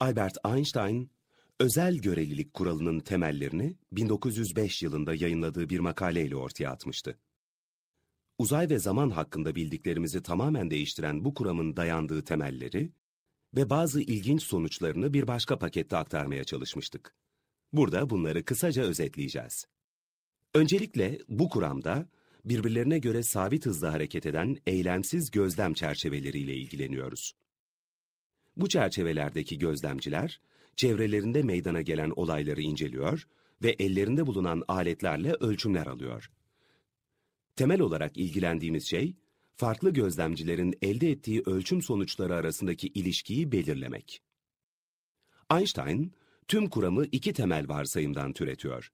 Albert Einstein, özel görelilik kuralının temellerini 1905 yılında yayınladığı bir makaleyle ortaya atmıştı. Uzay ve zaman hakkında bildiklerimizi tamamen değiştiren bu kuramın dayandığı temelleri ve bazı ilginç sonuçlarını bir başka pakette aktarmaya çalışmıştık. Burada bunları kısaca özetleyeceğiz. Öncelikle bu kuramda birbirlerine göre sabit hızda hareket eden eylemsiz gözlem çerçeveleriyle ilgileniyoruz. Bu çerçevelerdeki gözlemciler, çevrelerinde meydana gelen olayları inceliyor ve ellerinde bulunan aletlerle ölçümler alıyor. Temel olarak ilgilendiğimiz şey, farklı gözlemcilerin elde ettiği ölçüm sonuçları arasındaki ilişkiyi belirlemek. Einstein, tüm kuramı iki temel varsayımdan türetiyor.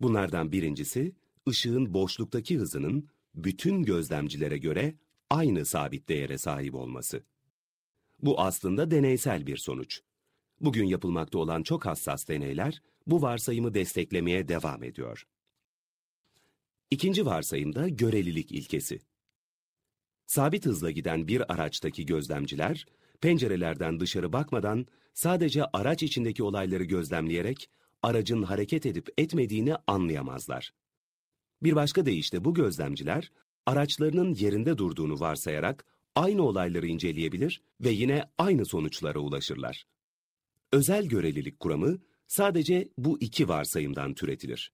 Bunlardan birincisi, ışığın boşluktaki hızının bütün gözlemcilere göre aynı sabit değere sahip olması. Bu aslında deneysel bir sonuç. Bugün yapılmakta olan çok hassas deneyler bu varsayımı desteklemeye devam ediyor. İkinci varsayımda görelilik ilkesi. Sabit hızla giden bir araçtaki gözlemciler, pencerelerden dışarı bakmadan sadece araç içindeki olayları gözlemleyerek aracın hareket edip etmediğini anlayamazlar. Bir başka deyişle bu gözlemciler, araçlarının yerinde durduğunu varsayarak aynı olayları inceleyebilir ve yine aynı sonuçlara ulaşırlar. Özel görelilik kuramı sadece bu iki varsayımdan türetilir.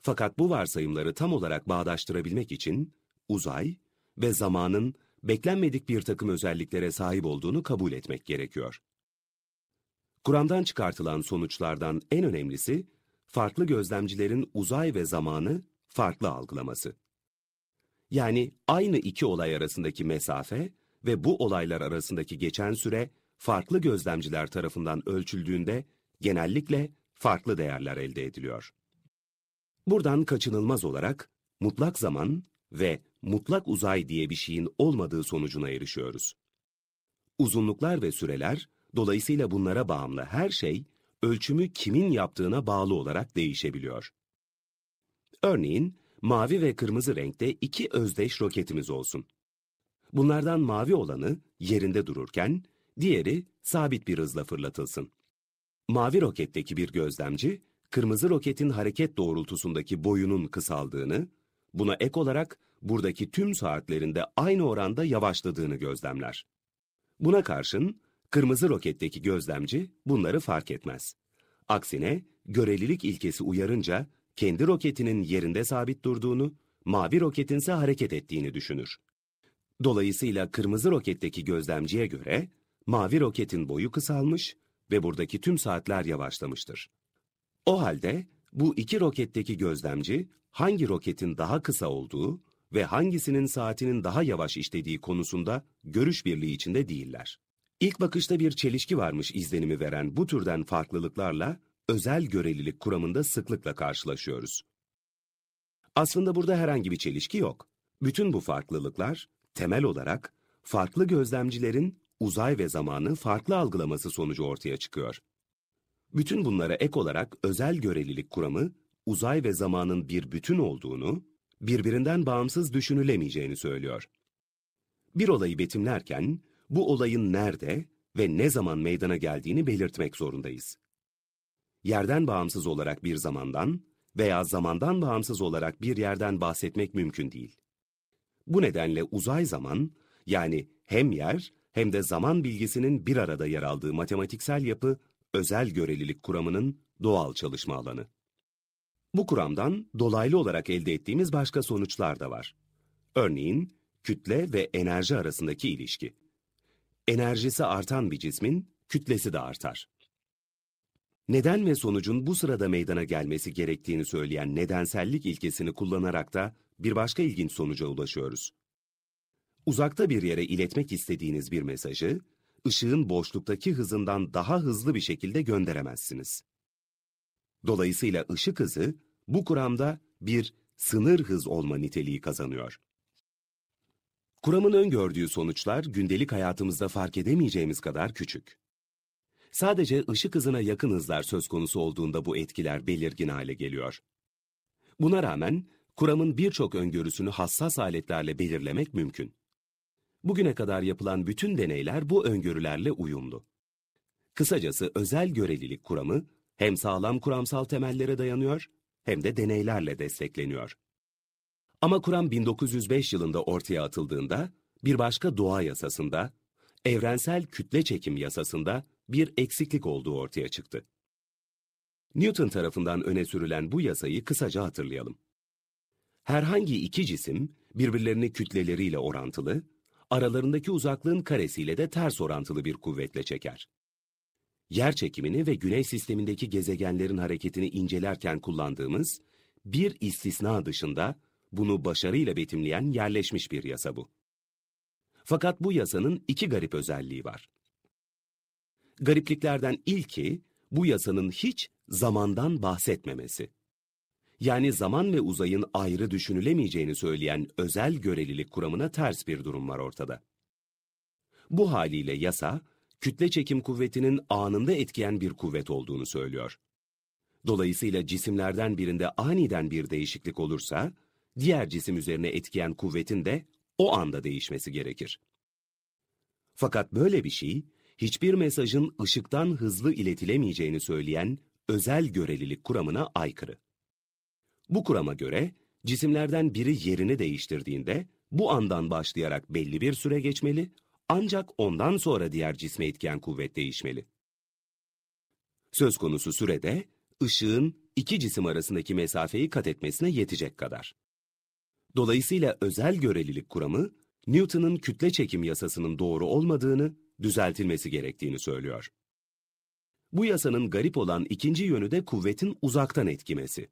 Fakat bu varsayımları tam olarak bağdaştırabilmek için uzay ve zamanın beklenmedik bir takım özelliklere sahip olduğunu kabul etmek gerekiyor. Kuramdan çıkartılan sonuçlardan en önemlisi, farklı gözlemcilerin uzay ve zamanı farklı algılaması. Yani aynı iki olay arasındaki mesafe ve bu olaylar arasındaki geçen süre farklı gözlemciler tarafından ölçüldüğünde genellikle farklı değerler elde ediliyor. Buradan kaçınılmaz olarak mutlak zaman ve mutlak uzay diye bir şeyin olmadığı sonucuna erişiyoruz. Uzunluklar ve süreler, dolayısıyla bunlara bağımlı her şey, ölçümü kimin yaptığına bağlı olarak değişebiliyor. Örneğin, mavi ve kırmızı renkte iki özdeş roketimiz olsun. Bunlardan mavi olanı yerinde dururken, diğeri sabit bir hızla fırlatılsın. Mavi roketteki bir gözlemci, kırmızı roketin hareket doğrultusundaki boyunun kısaldığını, buna ek olarak buradaki tüm saatlerinde aynı oranda yavaşladığını gözlemler. Buna karşın, kırmızı roketteki gözlemci bunları fark etmez. Aksine, görelilik ilkesi uyarınca kendi roketinin yerinde sabit durduğunu, mavi roketin ise hareket ettiğini düşünür. Dolayısıyla kırmızı roketteki gözlemciye göre mavi roketin boyu kısalmış ve buradaki tüm saatler yavaşlamıştır. O halde bu iki roketteki gözlemci hangi roketin daha kısa olduğu ve hangisinin saatinin daha yavaş işlediği konusunda görüş birliği içinde değiller. İlk bakışta bir çelişki varmış izlenimi veren bu türden farklılıklarla özel görelilik kuramında sıklıkla karşılaşıyoruz. Aslında burada herhangi bir çelişki yok. Bütün bu farklılıklar temel olarak farklı gözlemcilerin uzay ve zamanı farklı algılaması sonucu ortaya çıkıyor. Bütün bunlara ek olarak özel görelilik kuramı uzay ve zamanın bir bütün olduğunu, birbirinden bağımsız düşünülemeyeceğini söylüyor. Bir olayı betimlerken bu olayın nerede ve ne zaman meydana geldiğini belirtmek zorundayız yerden bağımsız olarak bir zamandan veya zamandan bağımsız olarak bir yerden bahsetmek mümkün değil. Bu nedenle uzay zaman, yani hem yer hem de zaman bilgisinin bir arada yer aldığı matematiksel yapı, özel görelilik kuramının doğal çalışma alanı. Bu kuramdan dolaylı olarak elde ettiğimiz başka sonuçlar da var. Örneğin, kütle ve enerji arasındaki ilişki. Enerjisi artan bir cismin kütlesi de artar neden ve sonucun bu sırada meydana gelmesi gerektiğini söyleyen nedensellik ilkesini kullanarak da bir başka ilginç sonuca ulaşıyoruz. Uzakta bir yere iletmek istediğiniz bir mesajı, ışığın boşluktaki hızından daha hızlı bir şekilde gönderemezsiniz. Dolayısıyla ışık hızı bu kuramda bir sınır hız olma niteliği kazanıyor. Kuramın öngördüğü sonuçlar gündelik hayatımızda fark edemeyeceğimiz kadar küçük. Sadece ışık hızına yakın hızlar söz konusu olduğunda bu etkiler belirgin hale geliyor. Buna rağmen kuramın birçok öngörüsünü hassas aletlerle belirlemek mümkün. Bugüne kadar yapılan bütün deneyler bu öngörülerle uyumlu. Kısacası özel görelilik kuramı hem sağlam kuramsal temellere dayanıyor hem de deneylerle destekleniyor. Ama kuram 1905 yılında ortaya atıldığında bir başka doğa yasasında, evrensel kütle çekim yasasında bir eksiklik olduğu ortaya çıktı. Newton tarafından öne sürülen bu yasayı kısaca hatırlayalım. Herhangi iki cisim birbirlerini kütleleriyle orantılı, aralarındaki uzaklığın karesiyle de ters orantılı bir kuvvetle çeker. Yer çekimini ve Güney sistemindeki gezegenlerin hareketini incelerken kullandığımız bir istisna dışında bunu başarıyla betimleyen yerleşmiş bir yasa bu. Fakat bu yasanın iki garip özelliği var. Garipliklerden ilki bu yasanın hiç zamandan bahsetmemesi. Yani zaman ve uzayın ayrı düşünülemeyeceğini söyleyen özel görelilik kuramına ters bir durum var ortada. Bu haliyle yasa, kütle çekim kuvvetinin anında etkiyen bir kuvvet olduğunu söylüyor. Dolayısıyla cisimlerden birinde aniden bir değişiklik olursa, diğer cisim üzerine etkiyen kuvvetin de o anda değişmesi gerekir. Fakat böyle bir şey, hiçbir mesajın ışıktan hızlı iletilemeyeceğini söyleyen özel görelilik kuramına aykırı. Bu kurama göre cisimlerden biri yerini değiştirdiğinde bu andan başlayarak belli bir süre geçmeli ancak ondan sonra diğer cisme etken kuvvet değişmeli. Söz konusu sürede ışığın iki cisim arasındaki mesafeyi kat etmesine yetecek kadar. Dolayısıyla özel görelilik kuramı Newton'un kütle çekim yasasının doğru olmadığını düzeltilmesi gerektiğini söylüyor. Bu yasanın garip olan ikinci yönü de kuvvetin uzaktan etkimesi.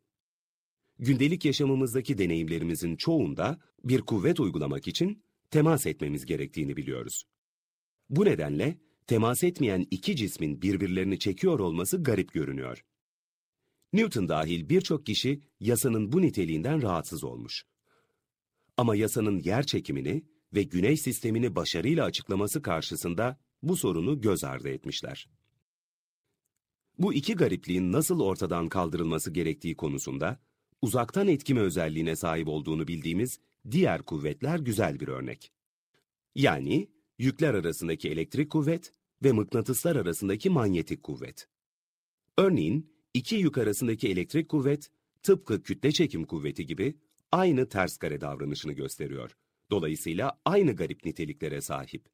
Gündelik yaşamımızdaki deneyimlerimizin çoğunda bir kuvvet uygulamak için temas etmemiz gerektiğini biliyoruz. Bu nedenle temas etmeyen iki cismin birbirlerini çekiyor olması garip görünüyor. Newton dahil birçok kişi yasanın bu niteliğinden rahatsız olmuş. Ama yasanın yer çekimini ve Güneş sistemini başarıyla açıklaması karşısında bu sorunu göz ardı etmişler. Bu iki garipliğin nasıl ortadan kaldırılması gerektiği konusunda uzaktan etkime özelliğine sahip olduğunu bildiğimiz diğer kuvvetler güzel bir örnek. Yani yükler arasındaki elektrik kuvvet ve mıknatıslar arasındaki manyetik kuvvet. Örneğin iki yük arasındaki elektrik kuvvet tıpkı kütle çekim kuvveti gibi aynı ters kare davranışını gösteriyor. Dolayısıyla aynı garip niteliklere sahip.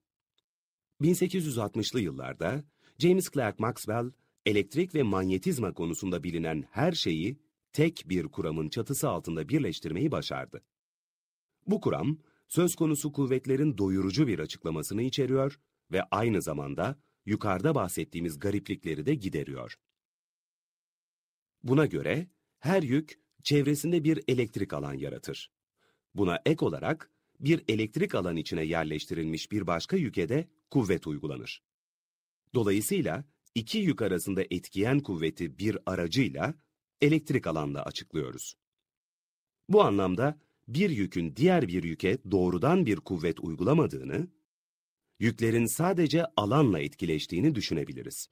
1860'lı yıllarda James Clerk Maxwell, elektrik ve manyetizma konusunda bilinen her şeyi tek bir kuramın çatısı altında birleştirmeyi başardı. Bu kuram, söz konusu kuvvetlerin doyurucu bir açıklamasını içeriyor ve aynı zamanda yukarıda bahsettiğimiz gariplikleri de gideriyor. Buna göre her yük çevresinde bir elektrik alan yaratır. Buna ek olarak bir elektrik alan içine yerleştirilmiş bir başka yüke de kuvvet uygulanır. Dolayısıyla iki yük arasında etkiyen kuvveti bir aracıyla, elektrik alanla açıklıyoruz. Bu anlamda bir yükün diğer bir yüke doğrudan bir kuvvet uygulamadığını, yüklerin sadece alanla etkileştiğini düşünebiliriz.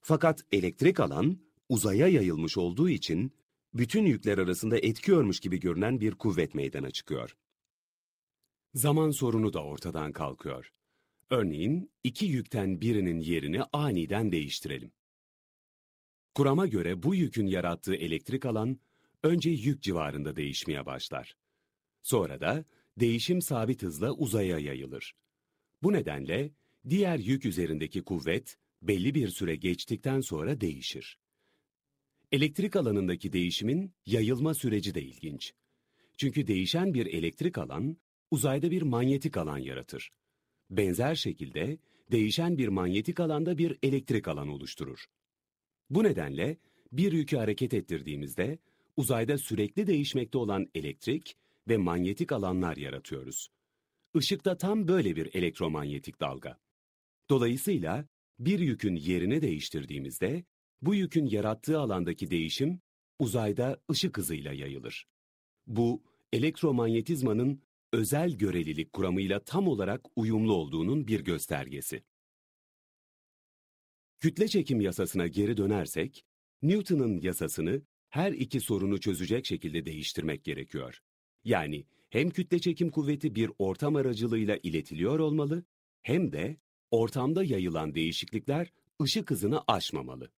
Fakat elektrik alan uzaya yayılmış olduğu için bütün yükler arasında etkiyormuş gibi görünen bir kuvvet meydana çıkıyor. Zaman sorunu da ortadan kalkıyor. Örneğin iki yükten birinin yerini aniden değiştirelim. Kurama göre bu yükün yarattığı elektrik alan önce yük civarında değişmeye başlar. Sonra da değişim sabit hızla uzaya yayılır. Bu nedenle diğer yük üzerindeki kuvvet belli bir süre geçtikten sonra değişir. Elektrik alanındaki değişimin yayılma süreci de ilginç. Çünkü değişen bir elektrik alan uzayda bir manyetik alan yaratır. Benzer şekilde değişen bir manyetik alanda bir elektrik alan oluşturur. Bu nedenle bir yükü hareket ettirdiğimizde uzayda sürekli değişmekte olan elektrik ve manyetik alanlar yaratıyoruz. Işık da tam böyle bir elektromanyetik dalga. Dolayısıyla bir yükün yerini değiştirdiğimizde bu yükün yarattığı alandaki değişim uzayda ışık hızıyla yayılır. Bu elektromanyetizmanın özel görelilik kuramıyla tam olarak uyumlu olduğunun bir göstergesi. Kütle çekim yasasına geri dönersek, Newton'un yasasını her iki sorunu çözecek şekilde değiştirmek gerekiyor. Yani hem kütle çekim kuvveti bir ortam aracılığıyla iletiliyor olmalı, hem de ortamda yayılan değişiklikler ışık hızını aşmamalı.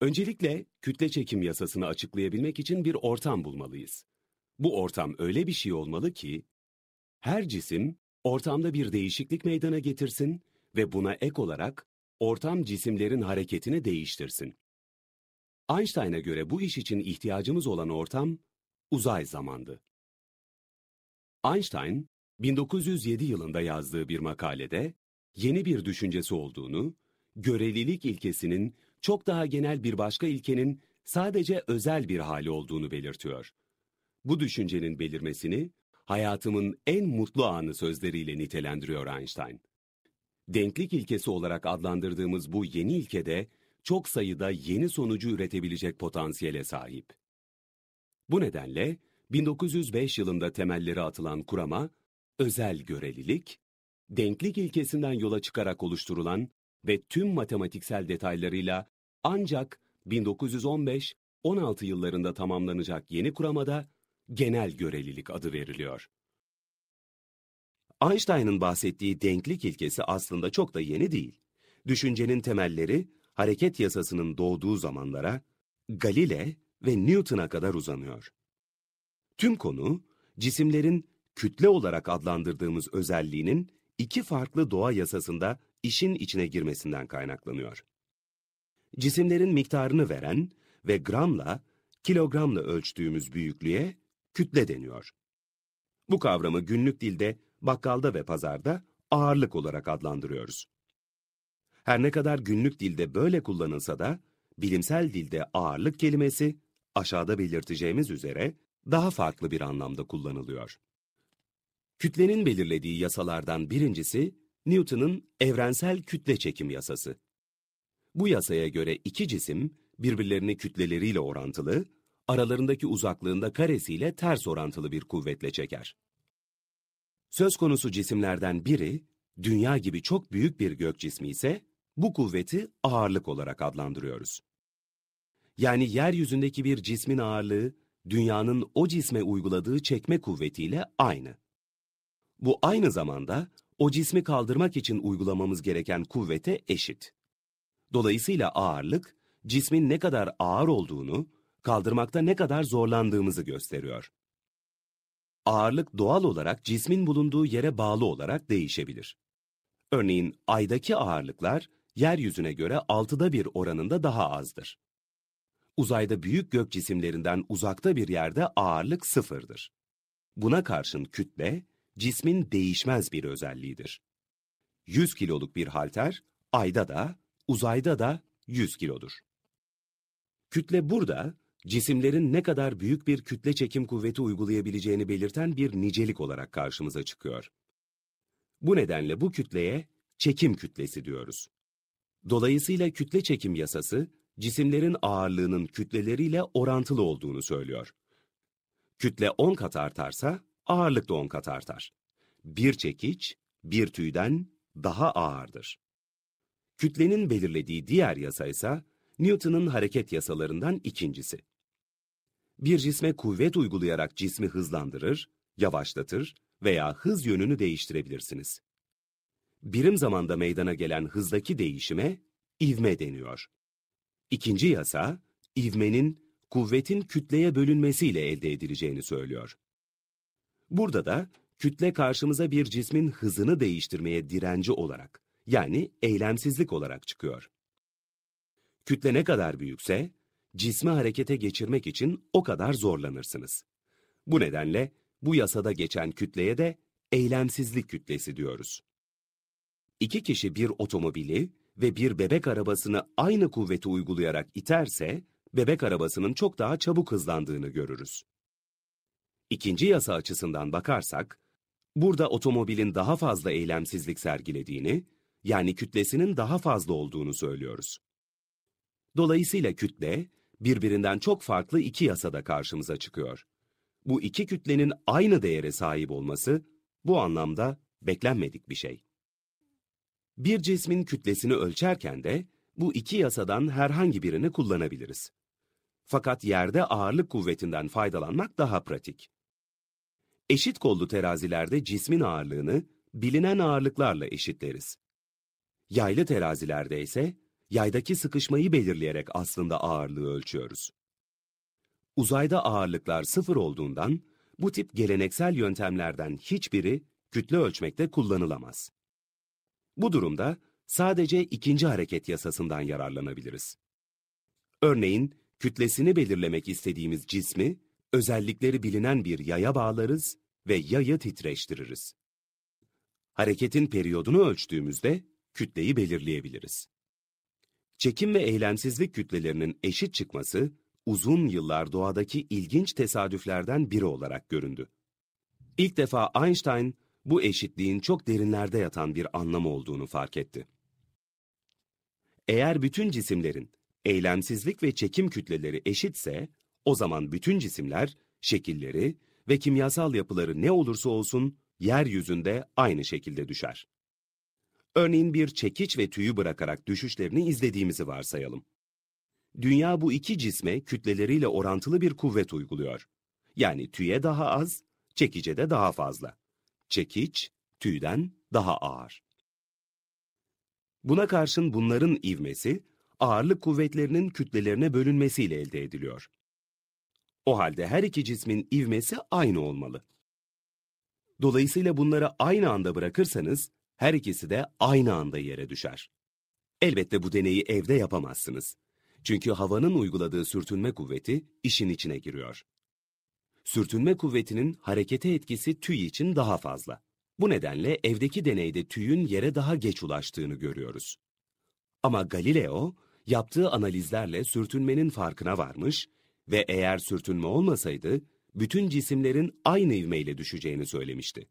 Öncelikle kütle çekim yasasını açıklayabilmek için bir ortam bulmalıyız. Bu ortam öyle bir şey olmalı ki, her cisim ortamda bir değişiklik meydana getirsin ve buna ek olarak ortam cisimlerin hareketini değiştirsin. Einstein'a göre bu iş için ihtiyacımız olan ortam uzay zamandı. Einstein, 1907 yılında yazdığı bir makalede yeni bir düşüncesi olduğunu, görelilik ilkesinin çok daha genel bir başka ilkenin sadece özel bir hali olduğunu belirtiyor bu düşüncenin belirmesini hayatımın en mutlu anı sözleriyle nitelendiriyor Einstein. Denklik ilkesi olarak adlandırdığımız bu yeni ilkede çok sayıda yeni sonucu üretebilecek potansiyele sahip. Bu nedenle 1905 yılında temelleri atılan kurama, özel görelilik, denklik ilkesinden yola çıkarak oluşturulan ve tüm matematiksel detaylarıyla ancak 1915-16 yıllarında tamamlanacak yeni kuramada genel görelilik adı veriliyor. Einstein'ın bahsettiği denklik ilkesi aslında çok da yeni değil. Düşüncenin temelleri hareket yasasının doğduğu zamanlara Galile ve Newton'a kadar uzanıyor. Tüm konu cisimlerin kütle olarak adlandırdığımız özelliğinin iki farklı doğa yasasında işin içine girmesinden kaynaklanıyor. Cisimlerin miktarını veren ve gramla, kilogramla ölçtüğümüz büyüklüğe kütle deniyor. Bu kavramı günlük dilde, bakkalda ve pazarda ağırlık olarak adlandırıyoruz. Her ne kadar günlük dilde böyle kullanılsa da, bilimsel dilde ağırlık kelimesi, aşağıda belirteceğimiz üzere daha farklı bir anlamda kullanılıyor. Kütlenin belirlediği yasalardan birincisi, Newton'un evrensel kütle çekim yasası. Bu yasaya göre iki cisim birbirlerini kütleleriyle orantılı aralarındaki uzaklığında karesiyle ters orantılı bir kuvvetle çeker. Söz konusu cisimlerden biri, dünya gibi çok büyük bir gök cismi ise bu kuvveti ağırlık olarak adlandırıyoruz. Yani yeryüzündeki bir cismin ağırlığı, dünyanın o cisme uyguladığı çekme kuvvetiyle aynı. Bu aynı zamanda o cismi kaldırmak için uygulamamız gereken kuvvete eşit. Dolayısıyla ağırlık, cismin ne kadar ağır olduğunu kaldırmakta ne kadar zorlandığımızı gösteriyor. Ağırlık doğal olarak cismin bulunduğu yere bağlı olarak değişebilir. Örneğin aydaki ağırlıklar yeryüzüne göre altıda bir oranında daha azdır. Uzayda büyük gök cisimlerinden uzakta bir yerde ağırlık sıfırdır. Buna karşın kütle, cismin değişmez bir özelliğidir. 100 kiloluk bir halter, ayda da, uzayda da 100 kilodur. Kütle burada, cisimlerin ne kadar büyük bir kütle çekim kuvveti uygulayabileceğini belirten bir nicelik olarak karşımıza çıkıyor. Bu nedenle bu kütleye çekim kütlesi diyoruz. Dolayısıyla kütle çekim yasası, cisimlerin ağırlığının kütleleriyle orantılı olduğunu söylüyor. Kütle 10 kat artarsa, ağırlık da 10 kat artar. Bir çekiç, bir tüyden daha ağırdır. Kütlenin belirlediği diğer yasa ise, Newton'un hareket yasalarından ikincisi. Bir cisme kuvvet uygulayarak cismi hızlandırır, yavaşlatır veya hız yönünü değiştirebilirsiniz. Birim zamanda meydana gelen hızdaki değişime ivme deniyor. İkinci yasa, ivmenin kuvvetin kütleye bölünmesiyle elde edileceğini söylüyor. Burada da kütle karşımıza bir cismin hızını değiştirmeye direnci olarak, yani eylemsizlik olarak çıkıyor. Kütle ne kadar büyükse, cismi harekete geçirmek için o kadar zorlanırsınız. Bu nedenle bu yasada geçen kütleye de eylemsizlik kütlesi diyoruz. İki kişi bir otomobili ve bir bebek arabasını aynı kuvveti uygulayarak iterse, bebek arabasının çok daha çabuk hızlandığını görürüz. İkinci yasa açısından bakarsak, burada otomobilin daha fazla eylemsizlik sergilediğini, yani kütlesinin daha fazla olduğunu söylüyoruz. Dolayısıyla kütle, birbirinden çok farklı iki yasada karşımıza çıkıyor. Bu iki kütlenin aynı değere sahip olması, bu anlamda beklenmedik bir şey. Bir cismin kütlesini ölçerken de, bu iki yasadan herhangi birini kullanabiliriz. Fakat yerde ağırlık kuvvetinden faydalanmak daha pratik. Eşit kollu terazilerde cismin ağırlığını bilinen ağırlıklarla eşitleriz. Yaylı terazilerde ise yaydaki sıkışmayı belirleyerek aslında ağırlığı ölçüyoruz. Uzayda ağırlıklar sıfır olduğundan bu tip geleneksel yöntemlerden hiçbiri kütle ölçmekte kullanılamaz. Bu durumda sadece ikinci hareket yasasından yararlanabiliriz. Örneğin, kütlesini belirlemek istediğimiz cismi, özellikleri bilinen bir yaya bağlarız ve yayı titreştiririz. Hareketin periyodunu ölçtüğümüzde kütleyi belirleyebiliriz. Çekim ve eylemsizlik kütlelerinin eşit çıkması, uzun yıllar doğadaki ilginç tesadüflerden biri olarak göründü. İlk defa Einstein, bu eşitliğin çok derinlerde yatan bir anlam olduğunu fark etti. Eğer bütün cisimlerin eylemsizlik ve çekim kütleleri eşitse, o zaman bütün cisimler, şekilleri ve kimyasal yapıları ne olursa olsun yeryüzünde aynı şekilde düşer. Örneğin bir çekiç ve tüyü bırakarak düşüşlerini izlediğimizi varsayalım. Dünya bu iki cisme kütleleriyle orantılı bir kuvvet uyguluyor. Yani tüye daha az, çekice de daha fazla. Çekiç, tüyden daha ağır. Buna karşın bunların ivmesi, ağırlık kuvvetlerinin kütlelerine bölünmesiyle elde ediliyor. O halde her iki cismin ivmesi aynı olmalı. Dolayısıyla bunları aynı anda bırakırsanız, her ikisi de aynı anda yere düşer. Elbette bu deneyi evde yapamazsınız. Çünkü havanın uyguladığı sürtünme kuvveti işin içine giriyor. Sürtünme kuvvetinin harekete etkisi tüy için daha fazla. Bu nedenle evdeki deneyde tüyün yere daha geç ulaştığını görüyoruz. Ama Galileo, yaptığı analizlerle sürtünmenin farkına varmış ve eğer sürtünme olmasaydı, bütün cisimlerin aynı ivmeyle düşeceğini söylemişti.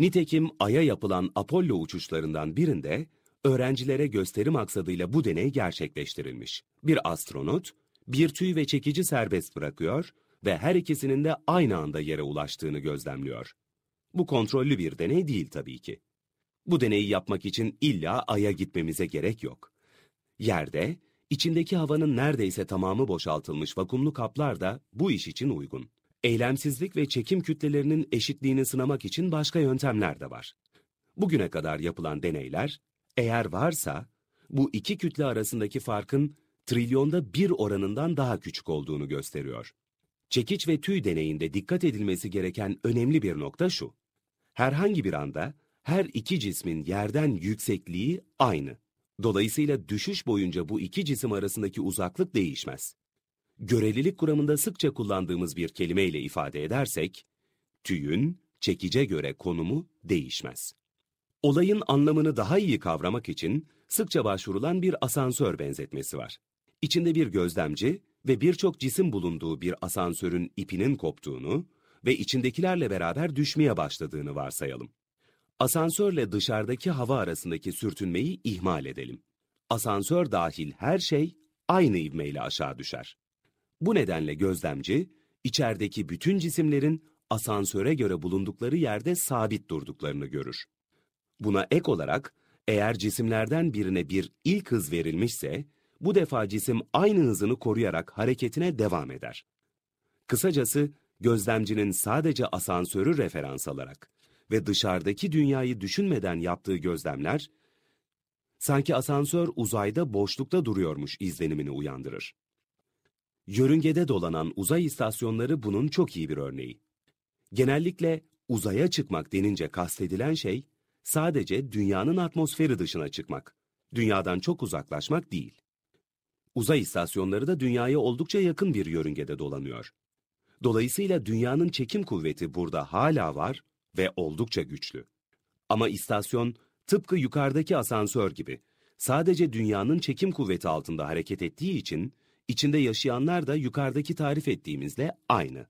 Nitekim Ay'a yapılan Apollo uçuşlarından birinde öğrencilere gösteri maksadıyla bu deney gerçekleştirilmiş. Bir astronot, bir tüy ve çekici serbest bırakıyor ve her ikisinin de aynı anda yere ulaştığını gözlemliyor. Bu kontrollü bir deney değil tabii ki. Bu deneyi yapmak için illa Ay'a gitmemize gerek yok. Yerde, içindeki havanın neredeyse tamamı boşaltılmış vakumlu kaplar da bu iş için uygun eylemsizlik ve çekim kütlelerinin eşitliğini sınamak için başka yöntemler de var. Bugüne kadar yapılan deneyler, eğer varsa, bu iki kütle arasındaki farkın trilyonda bir oranından daha küçük olduğunu gösteriyor. Çekiç ve tüy deneyinde dikkat edilmesi gereken önemli bir nokta şu. Herhangi bir anda her iki cismin yerden yüksekliği aynı. Dolayısıyla düşüş boyunca bu iki cisim arasındaki uzaklık değişmez görelilik kuramında sıkça kullandığımız bir kelimeyle ifade edersek, tüyün çekice göre konumu değişmez. Olayın anlamını daha iyi kavramak için sıkça başvurulan bir asansör benzetmesi var. İçinde bir gözlemci ve birçok cisim bulunduğu bir asansörün ipinin koptuğunu ve içindekilerle beraber düşmeye başladığını varsayalım. Asansörle dışarıdaki hava arasındaki sürtünmeyi ihmal edelim. Asansör dahil her şey aynı ivmeyle aşağı düşer. Bu nedenle gözlemci, içerideki bütün cisimlerin asansöre göre bulundukları yerde sabit durduklarını görür. Buna ek olarak, eğer cisimlerden birine bir ilk hız verilmişse, bu defa cisim aynı hızını koruyarak hareketine devam eder. Kısacası, gözlemcinin sadece asansörü referans alarak ve dışarıdaki dünyayı düşünmeden yaptığı gözlemler, sanki asansör uzayda boşlukta duruyormuş izlenimini uyandırır. Yörüngede dolanan uzay istasyonları bunun çok iyi bir örneği. Genellikle uzaya çıkmak denince kastedilen şey sadece dünyanın atmosferi dışına çıkmak. Dünyadan çok uzaklaşmak değil. Uzay istasyonları da dünyaya oldukça yakın bir yörüngede dolanıyor. Dolayısıyla dünyanın çekim kuvveti burada hala var ve oldukça güçlü. Ama istasyon tıpkı yukarıdaki asansör gibi sadece dünyanın çekim kuvveti altında hareket ettiği için İçinde yaşayanlar da yukarıdaki tarif ettiğimizle aynı.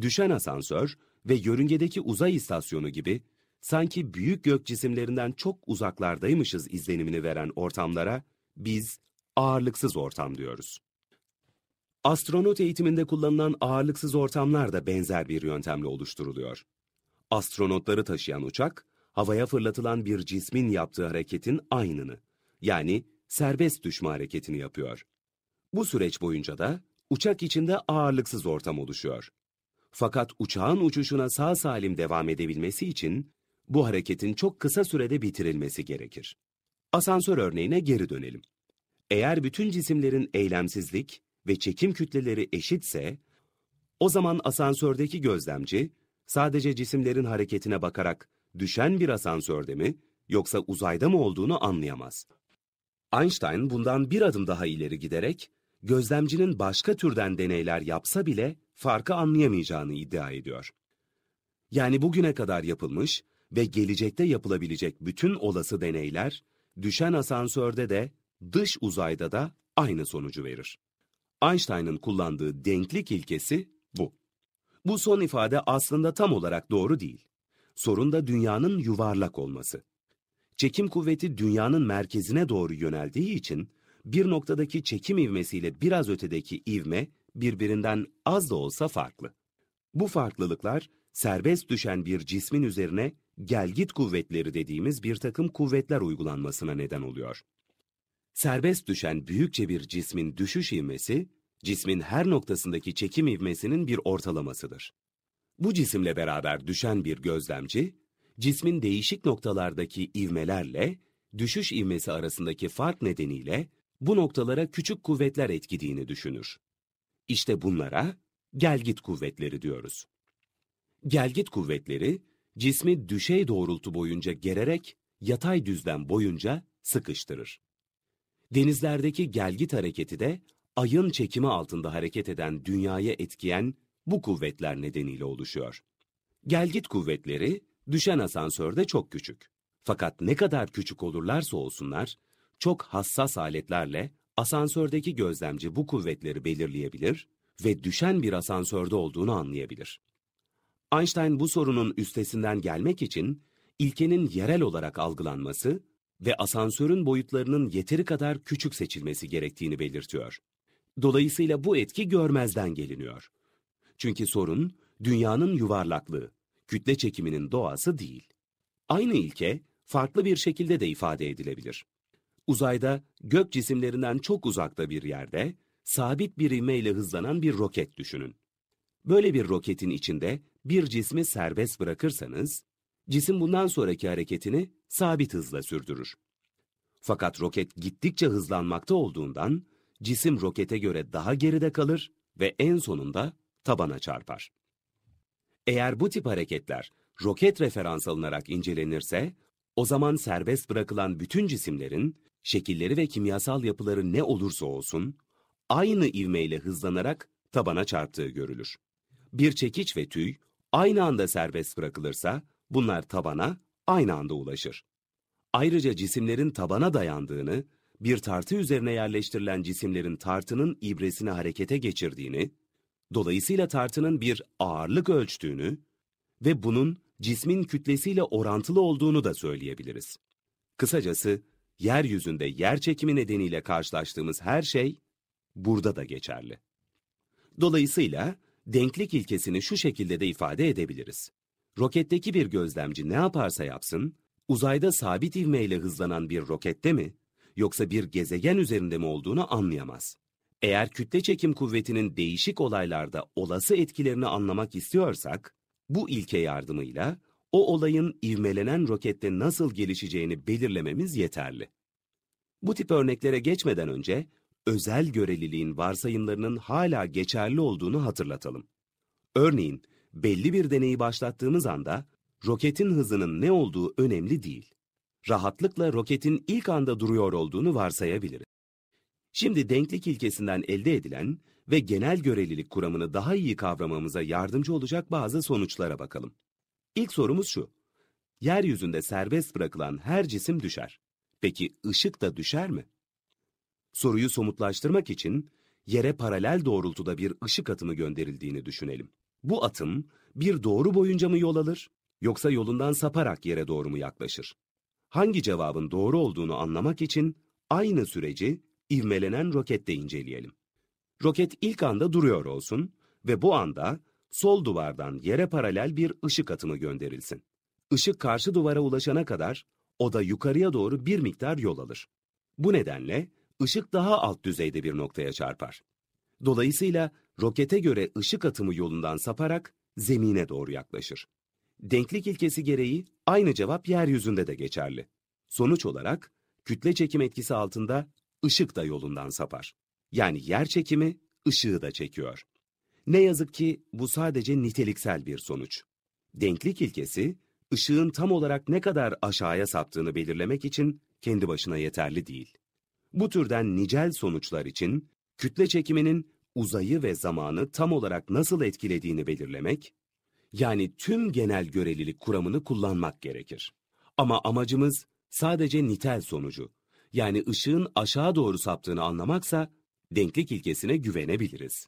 Düşen asansör ve yörüngedeki uzay istasyonu gibi sanki büyük gök cisimlerinden çok uzaklardaymışız izlenimini veren ortamlara biz ağırlıksız ortam diyoruz. Astronot eğitiminde kullanılan ağırlıksız ortamlar da benzer bir yöntemle oluşturuluyor. Astronotları taşıyan uçak, havaya fırlatılan bir cismin yaptığı hareketin aynını, yani serbest düşme hareketini yapıyor. Bu süreç boyunca da uçak içinde ağırlıksız ortam oluşuyor. Fakat uçağın uçuşuna sağ salim devam edebilmesi için bu hareketin çok kısa sürede bitirilmesi gerekir. Asansör örneğine geri dönelim. Eğer bütün cisimlerin eylemsizlik ve çekim kütleleri eşitse, o zaman asansördeki gözlemci sadece cisimlerin hareketine bakarak düşen bir asansörde mi yoksa uzayda mı olduğunu anlayamaz. Einstein bundan bir adım daha ileri giderek gözlemcinin başka türden deneyler yapsa bile farkı anlayamayacağını iddia ediyor. Yani bugüne kadar yapılmış ve gelecekte yapılabilecek bütün olası deneyler, düşen asansörde de, dış uzayda da aynı sonucu verir. Einstein'ın kullandığı denklik ilkesi bu. Bu son ifade aslında tam olarak doğru değil. Sorun da dünyanın yuvarlak olması. Çekim kuvveti dünyanın merkezine doğru yöneldiği için bir noktadaki çekim ivmesiyle biraz ötedeki ivme birbirinden az da olsa farklı. Bu farklılıklar serbest düşen bir cismin üzerine gelgit kuvvetleri dediğimiz bir takım kuvvetler uygulanmasına neden oluyor. Serbest düşen büyükçe bir cismin düşüş ivmesi, cismin her noktasındaki çekim ivmesinin bir ortalamasıdır. Bu cisimle beraber düşen bir gözlemci, cismin değişik noktalardaki ivmelerle düşüş ivmesi arasındaki fark nedeniyle bu noktalara küçük kuvvetler etkilediğini düşünür. İşte bunlara gelgit kuvvetleri diyoruz. Gelgit kuvvetleri cismi düşey doğrultu boyunca gererek yatay düzlem boyunca sıkıştırır. Denizlerdeki gelgit hareketi de ayın çekimi altında hareket eden dünyaya etkiyen bu kuvvetler nedeniyle oluşuyor. Gelgit kuvvetleri düşen asansörde çok küçük. Fakat ne kadar küçük olurlarsa olsunlar, çok hassas aletlerle asansördeki gözlemci bu kuvvetleri belirleyebilir ve düşen bir asansörde olduğunu anlayabilir. Einstein bu sorunun üstesinden gelmek için ilkenin yerel olarak algılanması ve asansörün boyutlarının yeteri kadar küçük seçilmesi gerektiğini belirtiyor. Dolayısıyla bu etki görmezden geliniyor. Çünkü sorun dünyanın yuvarlaklığı, kütle çekiminin doğası değil. Aynı ilke farklı bir şekilde de ifade edilebilir uzayda gök cisimlerinden çok uzakta bir yerde sabit bir ivmeyle hızlanan bir roket düşünün. Böyle bir roketin içinde bir cismi serbest bırakırsanız, cisim bundan sonraki hareketini sabit hızla sürdürür. Fakat roket gittikçe hızlanmakta olduğundan cisim rokete göre daha geride kalır ve en sonunda tabana çarpar. Eğer bu tip hareketler roket referans alınarak incelenirse, o zaman serbest bırakılan bütün cisimlerin şekilleri ve kimyasal yapıları ne olursa olsun, aynı ivmeyle hızlanarak tabana çarptığı görülür. Bir çekiç ve tüy aynı anda serbest bırakılırsa bunlar tabana aynı anda ulaşır. Ayrıca cisimlerin tabana dayandığını, bir tartı üzerine yerleştirilen cisimlerin tartının ibresini harekete geçirdiğini, dolayısıyla tartının bir ağırlık ölçtüğünü ve bunun cismin kütlesiyle orantılı olduğunu da söyleyebiliriz. Kısacası yeryüzünde yer çekimi nedeniyle karşılaştığımız her şey burada da geçerli. Dolayısıyla denklik ilkesini şu şekilde de ifade edebiliriz. Roketteki bir gözlemci ne yaparsa yapsın, uzayda sabit ivmeyle hızlanan bir rokette mi, yoksa bir gezegen üzerinde mi olduğunu anlayamaz. Eğer kütle çekim kuvvetinin değişik olaylarda olası etkilerini anlamak istiyorsak, bu ilke yardımıyla o olayın ivmelenen rokette nasıl gelişeceğini belirlememiz yeterli. Bu tip örneklere geçmeden önce, özel göreliliğin varsayımlarının hala geçerli olduğunu hatırlatalım. Örneğin, belli bir deneyi başlattığımız anda, roketin hızının ne olduğu önemli değil. Rahatlıkla roketin ilk anda duruyor olduğunu varsayabiliriz. Şimdi denklik ilkesinden elde edilen ve genel görelilik kuramını daha iyi kavramamıza yardımcı olacak bazı sonuçlara bakalım. İlk sorumuz şu. Yeryüzünde serbest bırakılan her cisim düşer. Peki ışık da düşer mi? Soruyu somutlaştırmak için yere paralel doğrultuda bir ışık atımı gönderildiğini düşünelim. Bu atım bir doğru boyunca mı yol alır yoksa yolundan saparak yere doğru mu yaklaşır? Hangi cevabın doğru olduğunu anlamak için aynı süreci ivmelenen rokette inceleyelim. Roket ilk anda duruyor olsun ve bu anda sol duvardan yere paralel bir ışık atımı gönderilsin. Işık karşı duvara ulaşana kadar oda yukarıya doğru bir miktar yol alır. Bu nedenle ışık daha alt düzeyde bir noktaya çarpar. Dolayısıyla rokete göre ışık atımı yolundan saparak zemine doğru yaklaşır. Denklik ilkesi gereği aynı cevap yeryüzünde de geçerli. Sonuç olarak kütle çekim etkisi altında ışık da yolundan sapar. Yani yer çekimi ışığı da çekiyor. Ne yazık ki bu sadece niteliksel bir sonuç. Denklik ilkesi, ışığın tam olarak ne kadar aşağıya saptığını belirlemek için kendi başına yeterli değil. Bu türden nicel sonuçlar için kütle çekiminin uzayı ve zamanı tam olarak nasıl etkilediğini belirlemek, yani tüm genel görelilik kuramını kullanmak gerekir. Ama amacımız sadece nitel sonucu, yani ışığın aşağı doğru saptığını anlamaksa denklik ilkesine güvenebiliriz.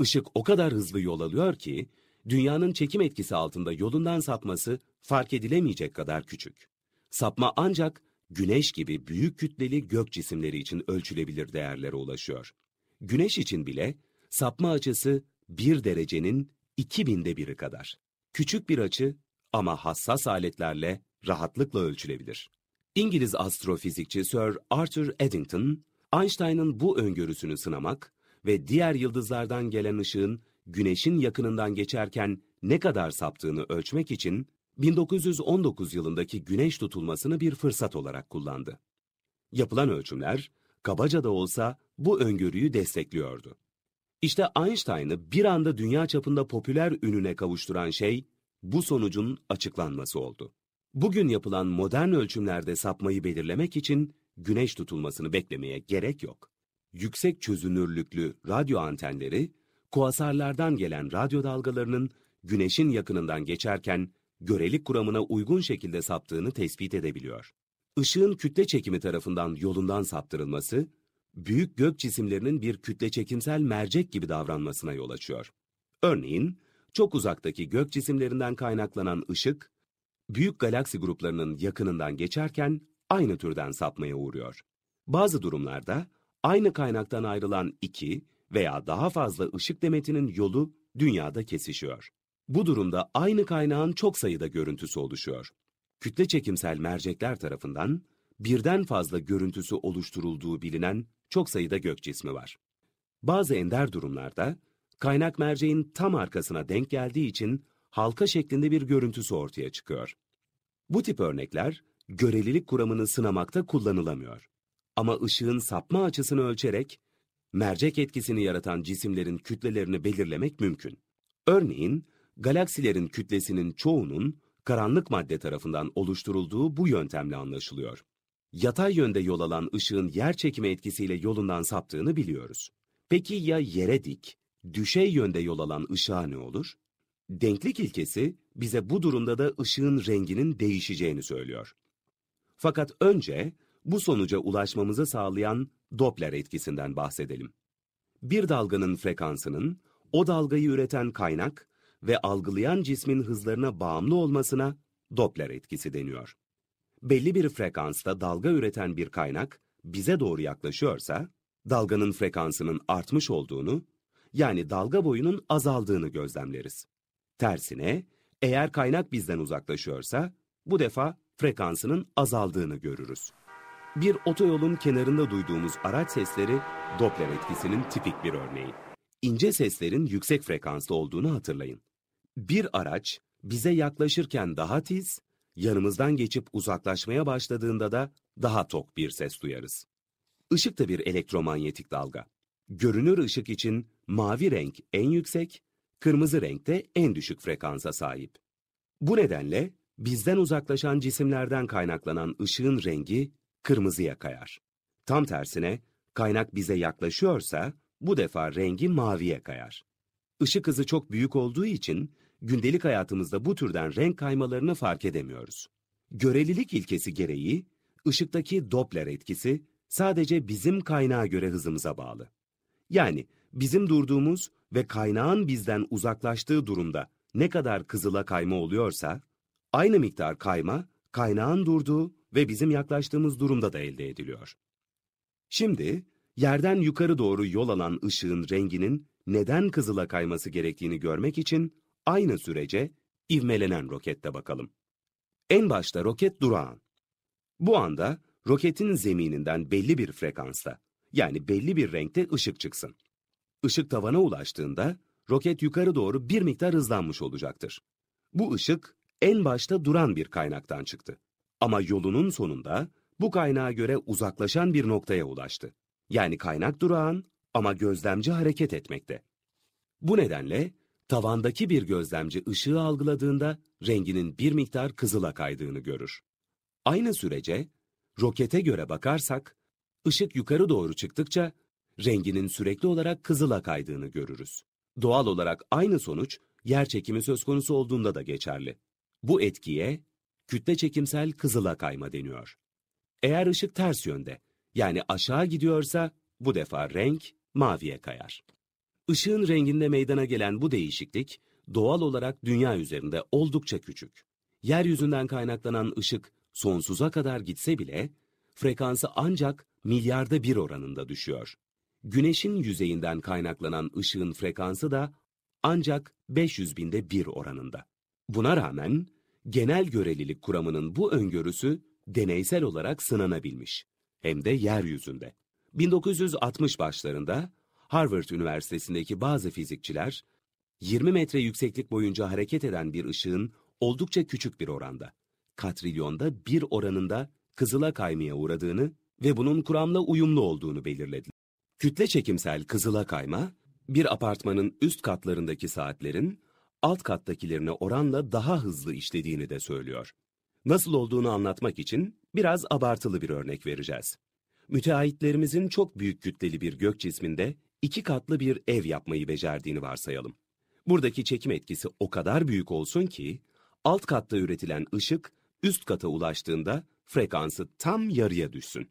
Işık o kadar hızlı yol alıyor ki, dünyanın çekim etkisi altında yolundan sapması fark edilemeyecek kadar küçük. Sapma ancak güneş gibi büyük kütleli gök cisimleri için ölçülebilir değerlere ulaşıyor. Güneş için bile sapma açısı 1 derecenin 2000'de biri kadar. Küçük bir açı ama hassas aletlerle rahatlıkla ölçülebilir. İngiliz astrofizikçi Sir Arthur Eddington, Einstein'ın bu öngörüsünü sınamak ve diğer yıldızlardan gelen ışığın güneşin yakınından geçerken ne kadar saptığını ölçmek için 1919 yılındaki güneş tutulmasını bir fırsat olarak kullandı. Yapılan ölçümler kabaca da olsa bu öngörüyü destekliyordu. İşte Einstein'ı bir anda dünya çapında popüler ününe kavuşturan şey bu sonucun açıklanması oldu. Bugün yapılan modern ölçümlerde sapmayı belirlemek için güneş tutulmasını beklemeye gerek yok yüksek çözünürlüklü radyo antenleri, kuasarlardan gelen radyo dalgalarının güneşin yakınından geçerken görelik kuramına uygun şekilde saptığını tespit edebiliyor. Işığın kütle çekimi tarafından yolundan saptırılması, büyük gök cisimlerinin bir kütle çekimsel mercek gibi davranmasına yol açıyor. Örneğin, çok uzaktaki gök cisimlerinden kaynaklanan ışık, büyük galaksi gruplarının yakınından geçerken aynı türden sapmaya uğruyor. Bazı durumlarda aynı kaynaktan ayrılan iki veya daha fazla ışık demetinin yolu dünyada kesişiyor. Bu durumda aynı kaynağın çok sayıda görüntüsü oluşuyor. Kütle çekimsel mercekler tarafından birden fazla görüntüsü oluşturulduğu bilinen çok sayıda gök cismi var. Bazı ender durumlarda kaynak merceğin tam arkasına denk geldiği için halka şeklinde bir görüntüsü ortaya çıkıyor. Bu tip örnekler görelilik kuramını sınamakta kullanılamıyor. Ama ışığın sapma açısını ölçerek mercek etkisini yaratan cisimlerin kütlelerini belirlemek mümkün. Örneğin, galaksilerin kütlesinin çoğunun karanlık madde tarafından oluşturulduğu bu yöntemle anlaşılıyor. Yatay yönde yol alan ışığın yer çekimi etkisiyle yolundan saptığını biliyoruz. Peki ya yere dik, düşey yönde yol alan ışığa ne olur? Denklik ilkesi bize bu durumda da ışığın renginin değişeceğini söylüyor. Fakat önce bu sonuca ulaşmamızı sağlayan Doppler etkisinden bahsedelim. Bir dalganın frekansının o dalgayı üreten kaynak ve algılayan cismin hızlarına bağımlı olmasına Doppler etkisi deniyor. Belli bir frekansta dalga üreten bir kaynak bize doğru yaklaşıyorsa, dalganın frekansının artmış olduğunu, yani dalga boyunun azaldığını gözlemleriz. Tersine, eğer kaynak bizden uzaklaşıyorsa, bu defa frekansının azaldığını görürüz bir otoyolun kenarında duyduğumuz araç sesleri Doppler etkisinin tipik bir örneği. İnce seslerin yüksek frekanslı olduğunu hatırlayın. Bir araç bize yaklaşırken daha tiz, yanımızdan geçip uzaklaşmaya başladığında da daha tok bir ses duyarız. Işık da bir elektromanyetik dalga. Görünür ışık için mavi renk en yüksek, kırmızı renk de en düşük frekansa sahip. Bu nedenle bizden uzaklaşan cisimlerden kaynaklanan ışığın rengi kırmızıya kayar. Tam tersine kaynak bize yaklaşıyorsa bu defa rengi maviye kayar. Işık hızı çok büyük olduğu için gündelik hayatımızda bu türden renk kaymalarını fark edemiyoruz. Görelilik ilkesi gereği ışıktaki Doppler etkisi sadece bizim kaynağa göre hızımıza bağlı. Yani bizim durduğumuz ve kaynağın bizden uzaklaştığı durumda ne kadar kızıla kayma oluyorsa, aynı miktar kayma kaynağın durduğu ve bizim yaklaştığımız durumda da elde ediliyor. Şimdi yerden yukarı doğru yol alan ışığın renginin neden kızıla kayması gerektiğini görmek için aynı sürece ivmelenen rokette bakalım. En başta roket durağan. Bu anda roketin zemininden belli bir frekansta, yani belli bir renkte ışık çıksın. Işık tavana ulaştığında roket yukarı doğru bir miktar hızlanmış olacaktır. Bu ışık en başta duran bir kaynaktan çıktı. Ama yolunun sonunda bu kaynağa göre uzaklaşan bir noktaya ulaştı. Yani kaynak durağan ama gözlemci hareket etmekte. Bu nedenle tavandaki bir gözlemci ışığı algıladığında renginin bir miktar kızıla kaydığını görür. Aynı sürece rokete göre bakarsak ışık yukarı doğru çıktıkça renginin sürekli olarak kızıla kaydığını görürüz. Doğal olarak aynı sonuç yer çekimi söz konusu olduğunda da geçerli. Bu etkiye kütle çekimsel kızıla kayma deniyor. Eğer ışık ters yönde, yani aşağı gidiyorsa bu defa renk maviye kayar. Işığın renginde meydana gelen bu değişiklik doğal olarak dünya üzerinde oldukça küçük. Yeryüzünden kaynaklanan ışık sonsuza kadar gitse bile frekansı ancak milyarda bir oranında düşüyor. Güneşin yüzeyinden kaynaklanan ışığın frekansı da ancak 500 binde bir oranında. Buna rağmen genel görelilik kuramının bu öngörüsü deneysel olarak sınanabilmiş. Hem de yeryüzünde. 1960 başlarında Harvard Üniversitesi'ndeki bazı fizikçiler 20 metre yükseklik boyunca hareket eden bir ışığın oldukça küçük bir oranda, katrilyonda bir oranında kızıla kaymaya uğradığını ve bunun kuramla uyumlu olduğunu belirlediler. Kütle çekimsel kızıla kayma, bir apartmanın üst katlarındaki saatlerin alt kattakilerine oranla daha hızlı işlediğini de söylüyor. Nasıl olduğunu anlatmak için biraz abartılı bir örnek vereceğiz. Müteahhitlerimizin çok büyük kütleli bir gök cisminde iki katlı bir ev yapmayı becerdiğini varsayalım. Buradaki çekim etkisi o kadar büyük olsun ki alt katta üretilen ışık üst kata ulaştığında frekansı tam yarıya düşsün.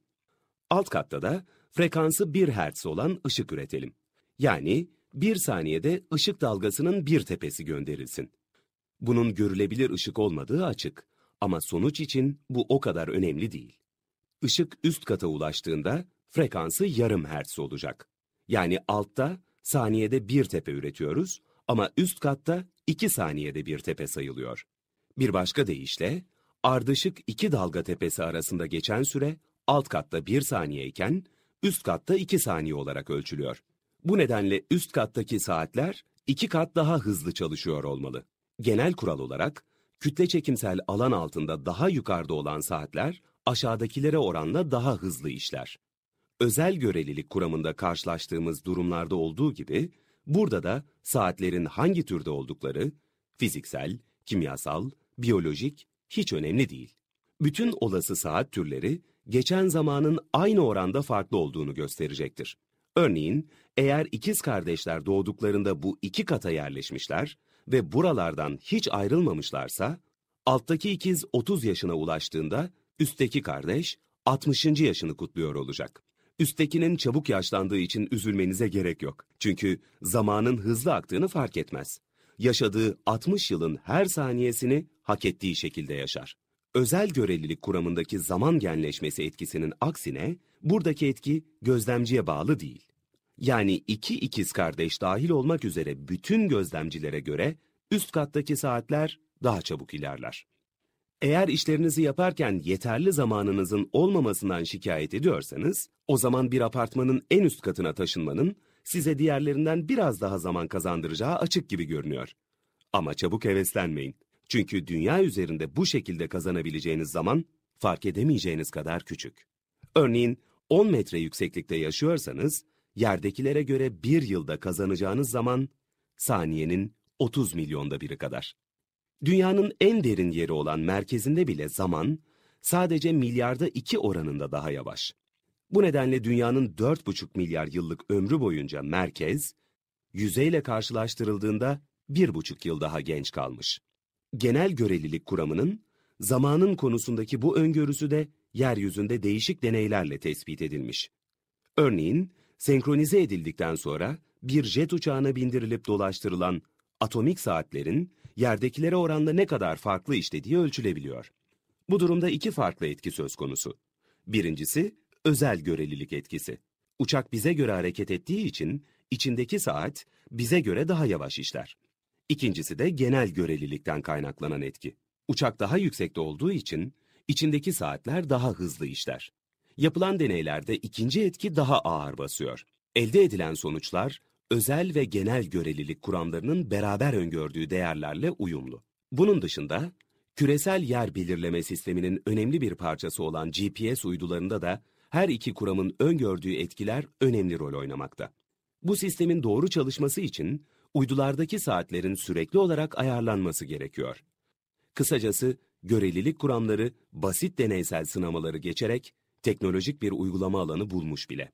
Alt katta da frekansı 1 Hz olan ışık üretelim. Yani bir saniyede ışık dalgasının bir tepesi gönderilsin. Bunun görülebilir ışık olmadığı açık ama sonuç için bu o kadar önemli değil. Işık üst kata ulaştığında frekansı yarım hertz olacak. Yani altta saniyede bir tepe üretiyoruz ama üst katta iki saniyede bir tepe sayılıyor. Bir başka deyişle, ardışık iki dalga tepesi arasında geçen süre alt katta bir saniye iken üst katta iki saniye olarak ölçülüyor. Bu nedenle üst kattaki saatler iki kat daha hızlı çalışıyor olmalı. Genel kural olarak kütle çekimsel alan altında daha yukarıda olan saatler aşağıdakilere oranla daha hızlı işler. Özel görelilik kuramında karşılaştığımız durumlarda olduğu gibi burada da saatlerin hangi türde oldukları fiziksel, kimyasal, biyolojik hiç önemli değil. Bütün olası saat türleri geçen zamanın aynı oranda farklı olduğunu gösterecektir. Örneğin eğer ikiz kardeşler doğduklarında bu iki kata yerleşmişler ve buralardan hiç ayrılmamışlarsa, alttaki ikiz 30 yaşına ulaştığında üstteki kardeş 60. yaşını kutluyor olacak. Üsttekinin çabuk yaşlandığı için üzülmenize gerek yok. Çünkü zamanın hızlı aktığını fark etmez. Yaşadığı 60 yılın her saniyesini hak ettiği şekilde yaşar. Özel görelilik kuramındaki zaman genleşmesi etkisinin aksine buradaki etki gözlemciye bağlı değil yani iki ikiz kardeş dahil olmak üzere bütün gözlemcilere göre üst kattaki saatler daha çabuk ilerler. Eğer işlerinizi yaparken yeterli zamanınızın olmamasından şikayet ediyorsanız, o zaman bir apartmanın en üst katına taşınmanın size diğerlerinden biraz daha zaman kazandıracağı açık gibi görünüyor. Ama çabuk heveslenmeyin. Çünkü dünya üzerinde bu şekilde kazanabileceğiniz zaman fark edemeyeceğiniz kadar küçük. Örneğin 10 metre yükseklikte yaşıyorsanız yerdekilere göre bir yılda kazanacağınız zaman saniyenin 30 milyonda biri kadar. Dünyanın en derin yeri olan merkezinde bile zaman sadece milyarda iki oranında daha yavaş. Bu nedenle dünyanın 4,5 milyar yıllık ömrü boyunca merkez, yüzeyle karşılaştırıldığında 1,5 yıl daha genç kalmış. Genel görelilik kuramının, zamanın konusundaki bu öngörüsü de yeryüzünde değişik deneylerle tespit edilmiş. Örneğin, senkronize edildikten sonra bir jet uçağına bindirilip dolaştırılan atomik saatlerin yerdekilere oranla ne kadar farklı işlediği ölçülebiliyor. Bu durumda iki farklı etki söz konusu. Birincisi özel görelilik etkisi. Uçak bize göre hareket ettiği için içindeki saat bize göre daha yavaş işler. İkincisi de genel görelilikten kaynaklanan etki. Uçak daha yüksekte olduğu için içindeki saatler daha hızlı işler yapılan deneylerde ikinci etki daha ağır basıyor. Elde edilen sonuçlar, özel ve genel görelilik kuramlarının beraber öngördüğü değerlerle uyumlu. Bunun dışında, küresel yer belirleme sisteminin önemli bir parçası olan GPS uydularında da her iki kuramın öngördüğü etkiler önemli rol oynamakta. Bu sistemin doğru çalışması için uydulardaki saatlerin sürekli olarak ayarlanması gerekiyor. Kısacası görelilik kuramları basit deneysel sınamaları geçerek teknolojik bir uygulama alanı bulmuş bile.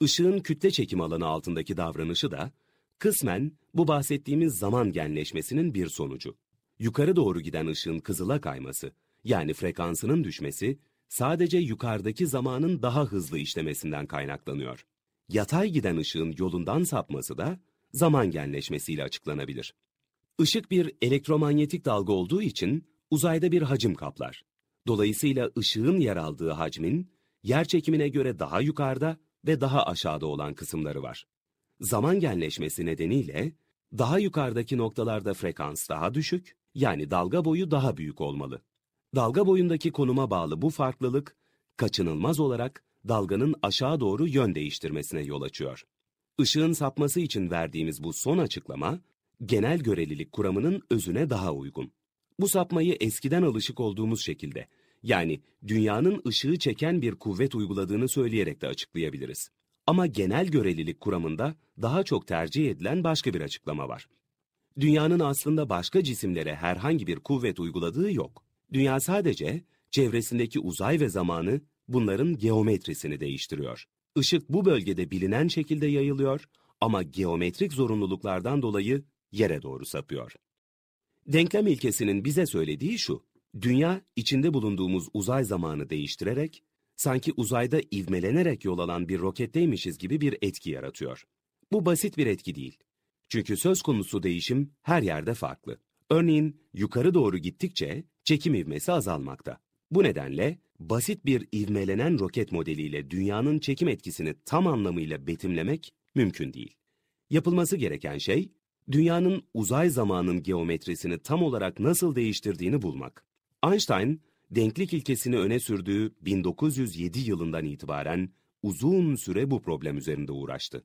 Işığın kütle çekimi alanı altındaki davranışı da kısmen bu bahsettiğimiz zaman genleşmesinin bir sonucu. Yukarı doğru giden ışığın kızıla kayması yani frekansının düşmesi sadece yukarıdaki zamanın daha hızlı işlemesinden kaynaklanıyor. Yatay giden ışığın yolundan sapması da zaman genleşmesiyle açıklanabilir. Işık bir elektromanyetik dalga olduğu için uzayda bir hacim kaplar. Dolayısıyla ışığın yer aldığı hacmin yer çekimine göre daha yukarıda ve daha aşağıda olan kısımları var. Zaman genleşmesi nedeniyle daha yukarıdaki noktalarda frekans daha düşük, yani dalga boyu daha büyük olmalı. Dalga boyundaki konuma bağlı bu farklılık, kaçınılmaz olarak dalganın aşağı doğru yön değiştirmesine yol açıyor. Işığın sapması için verdiğimiz bu son açıklama, genel görelilik kuramının özüne daha uygun. Bu sapmayı eskiden alışık olduğumuz şekilde yani dünyanın ışığı çeken bir kuvvet uyguladığını söyleyerek de açıklayabiliriz. Ama genel görelilik kuramında daha çok tercih edilen başka bir açıklama var. Dünyanın aslında başka cisimlere herhangi bir kuvvet uyguladığı yok. Dünya sadece çevresindeki uzay ve zamanı bunların geometrisini değiştiriyor. Işık bu bölgede bilinen şekilde yayılıyor ama geometrik zorunluluklardan dolayı yere doğru sapıyor. Denklem ilkesinin bize söylediği şu, Dünya içinde bulunduğumuz uzay zamanı değiştirerek, sanki uzayda ivmelenerek yol alan bir roketteymişiz gibi bir etki yaratıyor. Bu basit bir etki değil. Çünkü söz konusu değişim her yerde farklı. Örneğin yukarı doğru gittikçe çekim ivmesi azalmakta. Bu nedenle basit bir ivmelenen roket modeliyle dünyanın çekim etkisini tam anlamıyla betimlemek mümkün değil. Yapılması gereken şey, dünyanın uzay zamanın geometrisini tam olarak nasıl değiştirdiğini bulmak. Einstein, denklik ilkesini öne sürdüğü 1907 yılından itibaren uzun süre bu problem üzerinde uğraştı.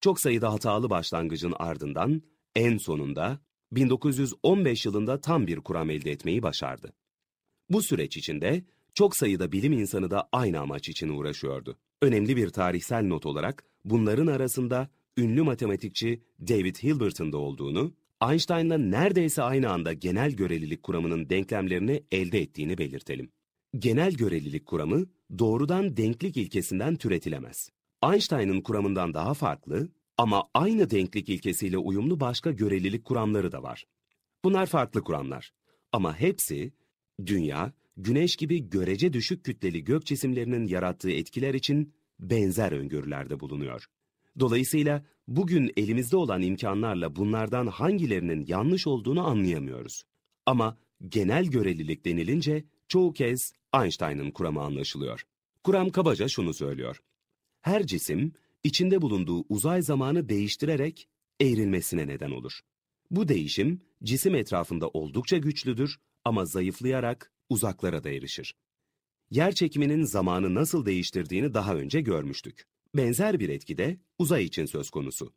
Çok sayıda hatalı başlangıcın ardından en sonunda 1915 yılında tam bir kuram elde etmeyi başardı. Bu süreç içinde çok sayıda bilim insanı da aynı amaç için uğraşıyordu. Önemli bir tarihsel not olarak bunların arasında ünlü matematikçi David Hilbert'ın da olduğunu Einstein'la neredeyse aynı anda genel görelilik kuramının denklemlerini elde ettiğini belirtelim. Genel görelilik kuramı doğrudan denklik ilkesinden türetilemez. Einstein'ın kuramından daha farklı ama aynı denklik ilkesiyle uyumlu başka görelilik kuramları da var. Bunlar farklı kuramlar ama hepsi dünya, güneş gibi görece düşük kütleli gök cisimlerinin yarattığı etkiler için benzer öngörülerde bulunuyor. Dolayısıyla Bugün elimizde olan imkanlarla bunlardan hangilerinin yanlış olduğunu anlayamıyoruz. Ama genel görelilik denilince çoğu kez Einstein'ın kuramı anlaşılıyor. Kuram kabaca şunu söylüyor. Her cisim içinde bulunduğu uzay zamanı değiştirerek eğrilmesine neden olur. Bu değişim cisim etrafında oldukça güçlüdür ama zayıflayarak uzaklara da erişir. Yer çekiminin zamanı nasıl değiştirdiğini daha önce görmüştük. Benzer bir etki de uzay için söz konusu.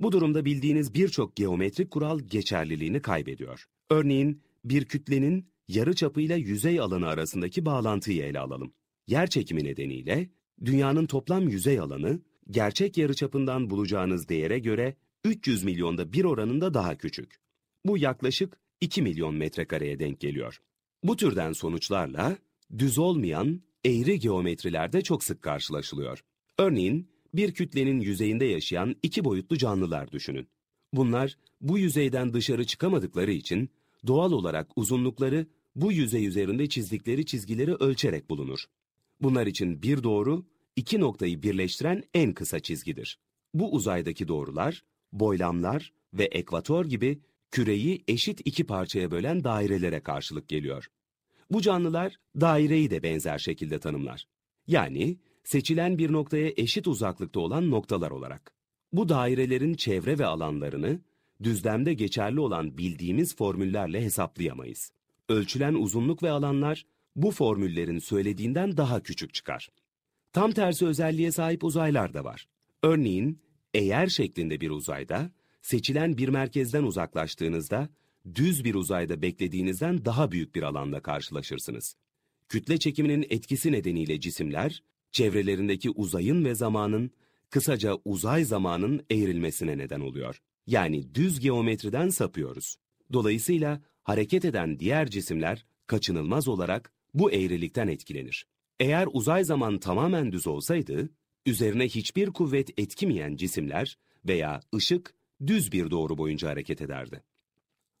Bu durumda bildiğiniz birçok geometrik kural geçerliliğini kaybediyor. Örneğin bir kütlenin yarı çapıyla yüzey alanı arasındaki bağlantıyı ele alalım. Yer çekimi nedeniyle dünyanın toplam yüzey alanı gerçek yarıçapından bulacağınız değere göre 300 milyonda bir oranında daha küçük. Bu yaklaşık 2 milyon metrekareye denk geliyor. Bu türden sonuçlarla düz olmayan eğri geometrilerde çok sık karşılaşılıyor. Örneğin bir kütlenin yüzeyinde yaşayan iki boyutlu canlılar düşünün. Bunlar bu yüzeyden dışarı çıkamadıkları için doğal olarak uzunlukları bu yüzey üzerinde çizdikleri çizgileri ölçerek bulunur. Bunlar için bir doğru, iki noktayı birleştiren en kısa çizgidir. Bu uzaydaki doğrular, boylamlar ve ekvator gibi küreyi eşit iki parçaya bölen dairelere karşılık geliyor. Bu canlılar daireyi de benzer şekilde tanımlar. Yani seçilen bir noktaya eşit uzaklıkta olan noktalar olarak. Bu dairelerin çevre ve alanlarını düzlemde geçerli olan bildiğimiz formüllerle hesaplayamayız. Ölçülen uzunluk ve alanlar bu formüllerin söylediğinden daha küçük çıkar. Tam tersi özelliğe sahip uzaylar da var. Örneğin eğer şeklinde bir uzayda seçilen bir merkezden uzaklaştığınızda düz bir uzayda beklediğinizden daha büyük bir alanda karşılaşırsınız. Kütle çekiminin etkisi nedeniyle cisimler çevrelerindeki uzayın ve zamanın, kısaca uzay zamanın eğrilmesine neden oluyor. Yani düz geometriden sapıyoruz. Dolayısıyla hareket eden diğer cisimler kaçınılmaz olarak bu eğrilikten etkilenir. Eğer uzay zaman tamamen düz olsaydı, üzerine hiçbir kuvvet etkimeyen cisimler veya ışık düz bir doğru boyunca hareket ederdi.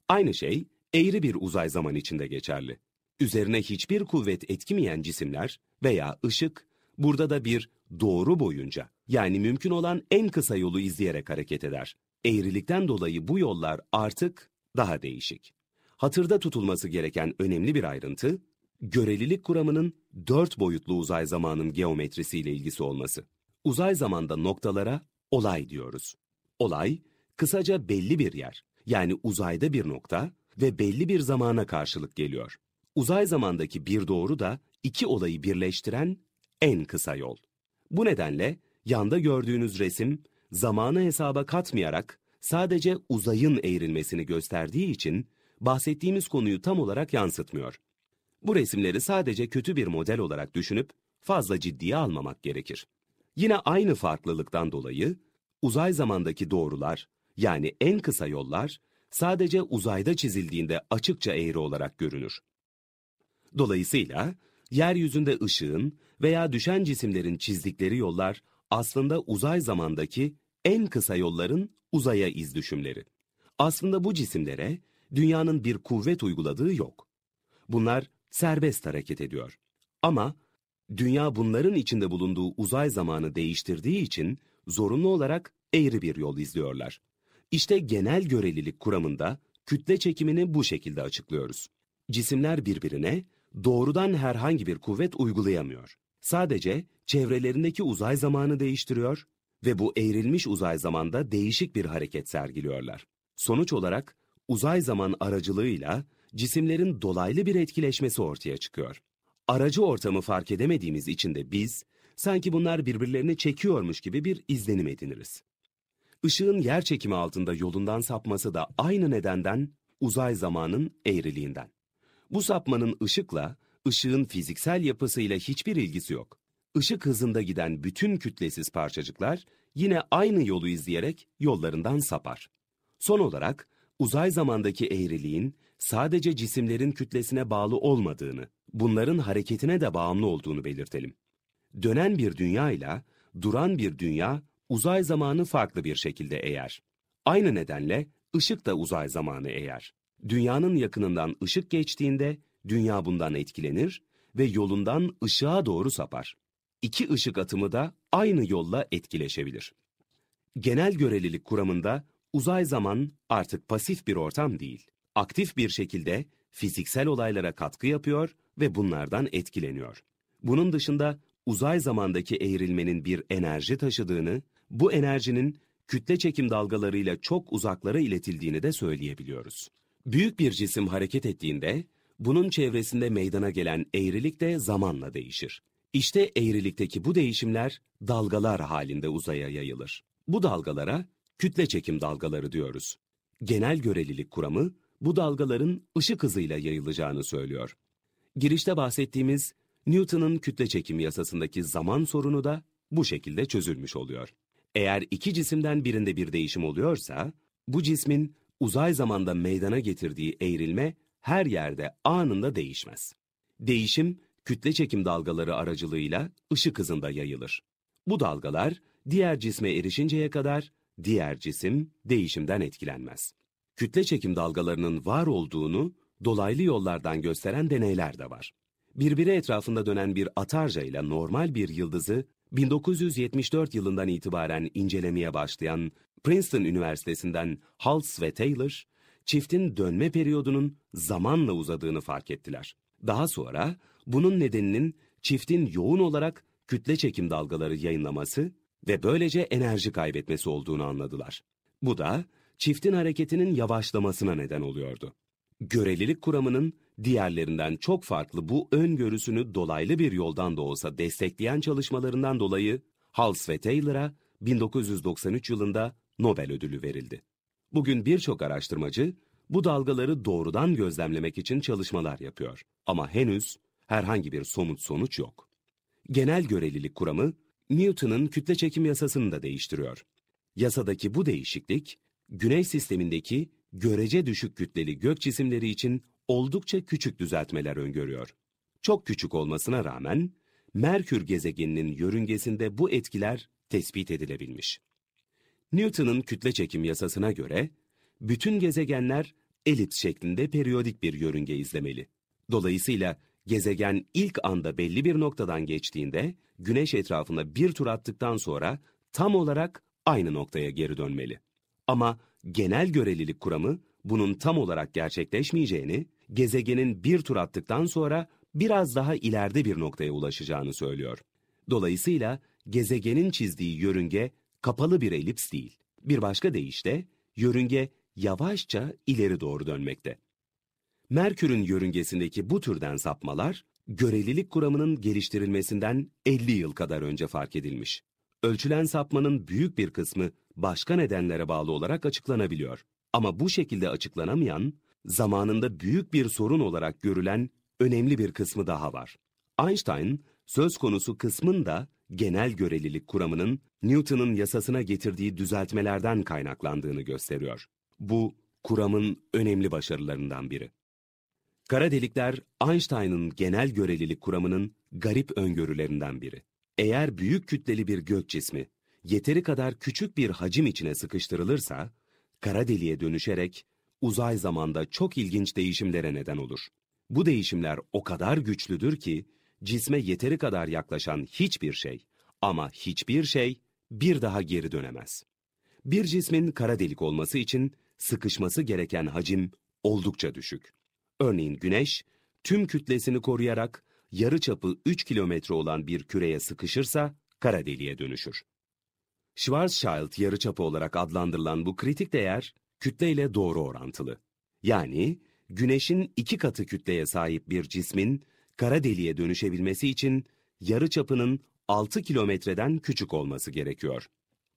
Aynı şey eğri bir uzay zaman içinde geçerli. Üzerine hiçbir kuvvet etkimeyen cisimler veya ışık Burada da bir doğru boyunca yani mümkün olan en kısa yolu izleyerek hareket eder. Eğrilikten dolayı bu yollar artık daha değişik. Hatırda tutulması gereken önemli bir ayrıntı, görelilik kuramının dört boyutlu uzay zamanın geometrisiyle ilgisi olması. Uzay zamanda noktalara olay diyoruz. Olay, kısaca belli bir yer, yani uzayda bir nokta ve belli bir zamana karşılık geliyor. Uzay zamandaki bir doğru da iki olayı birleştiren en kısa yol. Bu nedenle yanda gördüğünüz resim zamanı hesaba katmayarak sadece uzayın eğrilmesini gösterdiği için bahsettiğimiz konuyu tam olarak yansıtmıyor. Bu resimleri sadece kötü bir model olarak düşünüp fazla ciddiye almamak gerekir. Yine aynı farklılıktan dolayı uzay zamandaki doğrular yani en kısa yollar sadece uzayda çizildiğinde açıkça eğri olarak görünür. Dolayısıyla yeryüzünde ışığın veya düşen cisimlerin çizdikleri yollar aslında uzay zamandaki en kısa yolların uzaya izdüşümleri. Aslında bu cisimlere dünyanın bir kuvvet uyguladığı yok. Bunlar serbest hareket ediyor. Ama dünya bunların içinde bulunduğu uzay zamanı değiştirdiği için zorunlu olarak eğri bir yol izliyorlar. İşte genel görelilik kuramında kütle çekimini bu şekilde açıklıyoruz. Cisimler birbirine doğrudan herhangi bir kuvvet uygulayamıyor. Sadece çevrelerindeki uzay zamanı değiştiriyor ve bu eğrilmiş uzay zamanda değişik bir hareket sergiliyorlar. Sonuç olarak uzay zaman aracılığıyla cisimlerin dolaylı bir etkileşmesi ortaya çıkıyor. Aracı ortamı fark edemediğimiz için de biz, sanki bunlar birbirlerini çekiyormuş gibi bir izlenim ediniriz. Işığın yer çekimi altında yolundan sapması da aynı nedenden uzay zamanın eğriliğinden. Bu sapmanın ışıkla ışığın fiziksel yapısıyla hiçbir ilgisi yok. Işık hızında giden bütün kütlesiz parçacıklar yine aynı yolu izleyerek yollarından sapar. Son olarak uzay zamandaki eğriliğin sadece cisimlerin kütlesine bağlı olmadığını, bunların hareketine de bağımlı olduğunu belirtelim. Dönen bir dünya ile duran bir dünya uzay zamanı farklı bir şekilde eğer. Aynı nedenle ışık da uzay zamanı eğer. Dünyanın yakınından ışık geçtiğinde Dünya bundan etkilenir ve yolundan ışığa doğru sapar. İki ışık atımı da aynı yolla etkileşebilir. Genel görelilik kuramında uzay zaman artık pasif bir ortam değil. Aktif bir şekilde fiziksel olaylara katkı yapıyor ve bunlardan etkileniyor. Bunun dışında uzay zamandaki eğrilmenin bir enerji taşıdığını, bu enerjinin kütle çekim dalgalarıyla çok uzaklara iletildiğini de söyleyebiliyoruz. Büyük bir cisim hareket ettiğinde bunun çevresinde meydana gelen eğrilik de zamanla değişir. İşte eğrilikteki bu değişimler dalgalar halinde uzaya yayılır. Bu dalgalara kütle çekim dalgaları diyoruz. Genel görelilik kuramı bu dalgaların ışık hızıyla yayılacağını söylüyor. Girişte bahsettiğimiz Newton'un kütle çekim yasasındaki zaman sorunu da bu şekilde çözülmüş oluyor. Eğer iki cisimden birinde bir değişim oluyorsa, bu cismin uzay zamanda meydana getirdiği eğrilme her yerde anında değişmez. Değişim, kütle çekim dalgaları aracılığıyla ışık hızında yayılır. Bu dalgalar diğer cisme erişinceye kadar diğer cisim değişimden etkilenmez. Kütle çekim dalgalarının var olduğunu dolaylı yollardan gösteren deneyler de var. Birbiri etrafında dönen bir atarca ile normal bir yıldızı 1974 yılından itibaren incelemeye başlayan Princeton Üniversitesi'nden Hals ve Taylor, çiftin dönme periyodunun zamanla uzadığını fark ettiler. Daha sonra bunun nedeninin çiftin yoğun olarak kütle çekim dalgaları yayınlaması ve böylece enerji kaybetmesi olduğunu anladılar. Bu da çiftin hareketinin yavaşlamasına neden oluyordu. Görelilik kuramının diğerlerinden çok farklı bu öngörüsünü dolaylı bir yoldan da olsa destekleyen çalışmalarından dolayı Hals ve Taylor'a 1993 yılında Nobel ödülü verildi. Bugün birçok araştırmacı bu dalgaları doğrudan gözlemlemek için çalışmalar yapıyor. Ama henüz herhangi bir somut sonuç yok. Genel görelilik kuramı Newton'un kütle çekim yasasını da değiştiriyor. Yasadaki bu değişiklik, Güneş sistemindeki görece düşük kütleli gök cisimleri için oldukça küçük düzeltmeler öngörüyor. Çok küçük olmasına rağmen Merkür gezegeninin yörüngesinde bu etkiler tespit edilebilmiş. Newton'un kütle çekim yasasına göre bütün gezegenler elips şeklinde periyodik bir yörünge izlemeli. Dolayısıyla gezegen ilk anda belli bir noktadan geçtiğinde güneş etrafında bir tur attıktan sonra tam olarak aynı noktaya geri dönmeli. Ama genel görelilik kuramı bunun tam olarak gerçekleşmeyeceğini, gezegenin bir tur attıktan sonra biraz daha ileride bir noktaya ulaşacağını söylüyor. Dolayısıyla gezegenin çizdiği yörünge kapalı bir elips değil. Bir başka deyişle yörünge yavaşça ileri doğru dönmekte. Merkür'ün yörüngesindeki bu türden sapmalar görelilik kuramının geliştirilmesinden 50 yıl kadar önce fark edilmiş. Ölçülen sapmanın büyük bir kısmı başka nedenlere bağlı olarak açıklanabiliyor. Ama bu şekilde açıklanamayan, zamanında büyük bir sorun olarak görülen önemli bir kısmı daha var. Einstein, söz konusu kısmın da genel görelilik kuramının Newton'un yasasına getirdiği düzeltmelerden kaynaklandığını gösteriyor. Bu, kuramın önemli başarılarından biri. Kara delikler, Einstein'ın genel görelilik kuramının garip öngörülerinden biri. Eğer büyük kütleli bir gök cismi yeteri kadar küçük bir hacim içine sıkıştırılırsa, kara deliğe dönüşerek uzay zamanda çok ilginç değişimlere neden olur. Bu değişimler o kadar güçlüdür ki cisme yeteri kadar yaklaşan hiçbir şey ama hiçbir şey bir daha geri dönemez. Bir cismin kara delik olması için sıkışması gereken hacim oldukça düşük. Örneğin güneş tüm kütlesini koruyarak yarı çapı 3 kilometre olan bir küreye sıkışırsa kara deliğe dönüşür. Schwarzschild yarıçapı olarak adlandırılan bu kritik değer kütleyle doğru orantılı. Yani güneşin iki katı kütleye sahip bir cismin kara deliğe dönüşebilmesi için yarı çapının 6 kilometreden küçük olması gerekiyor.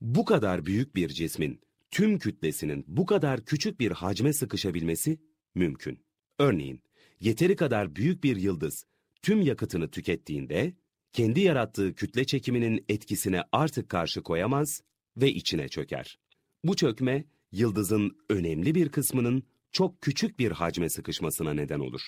Bu kadar büyük bir cismin tüm kütlesinin bu kadar küçük bir hacme sıkışabilmesi mümkün. Örneğin, yeteri kadar büyük bir yıldız tüm yakıtını tükettiğinde kendi yarattığı kütle çekiminin etkisine artık karşı koyamaz ve içine çöker. Bu çökme yıldızın önemli bir kısmının çok küçük bir hacme sıkışmasına neden olur.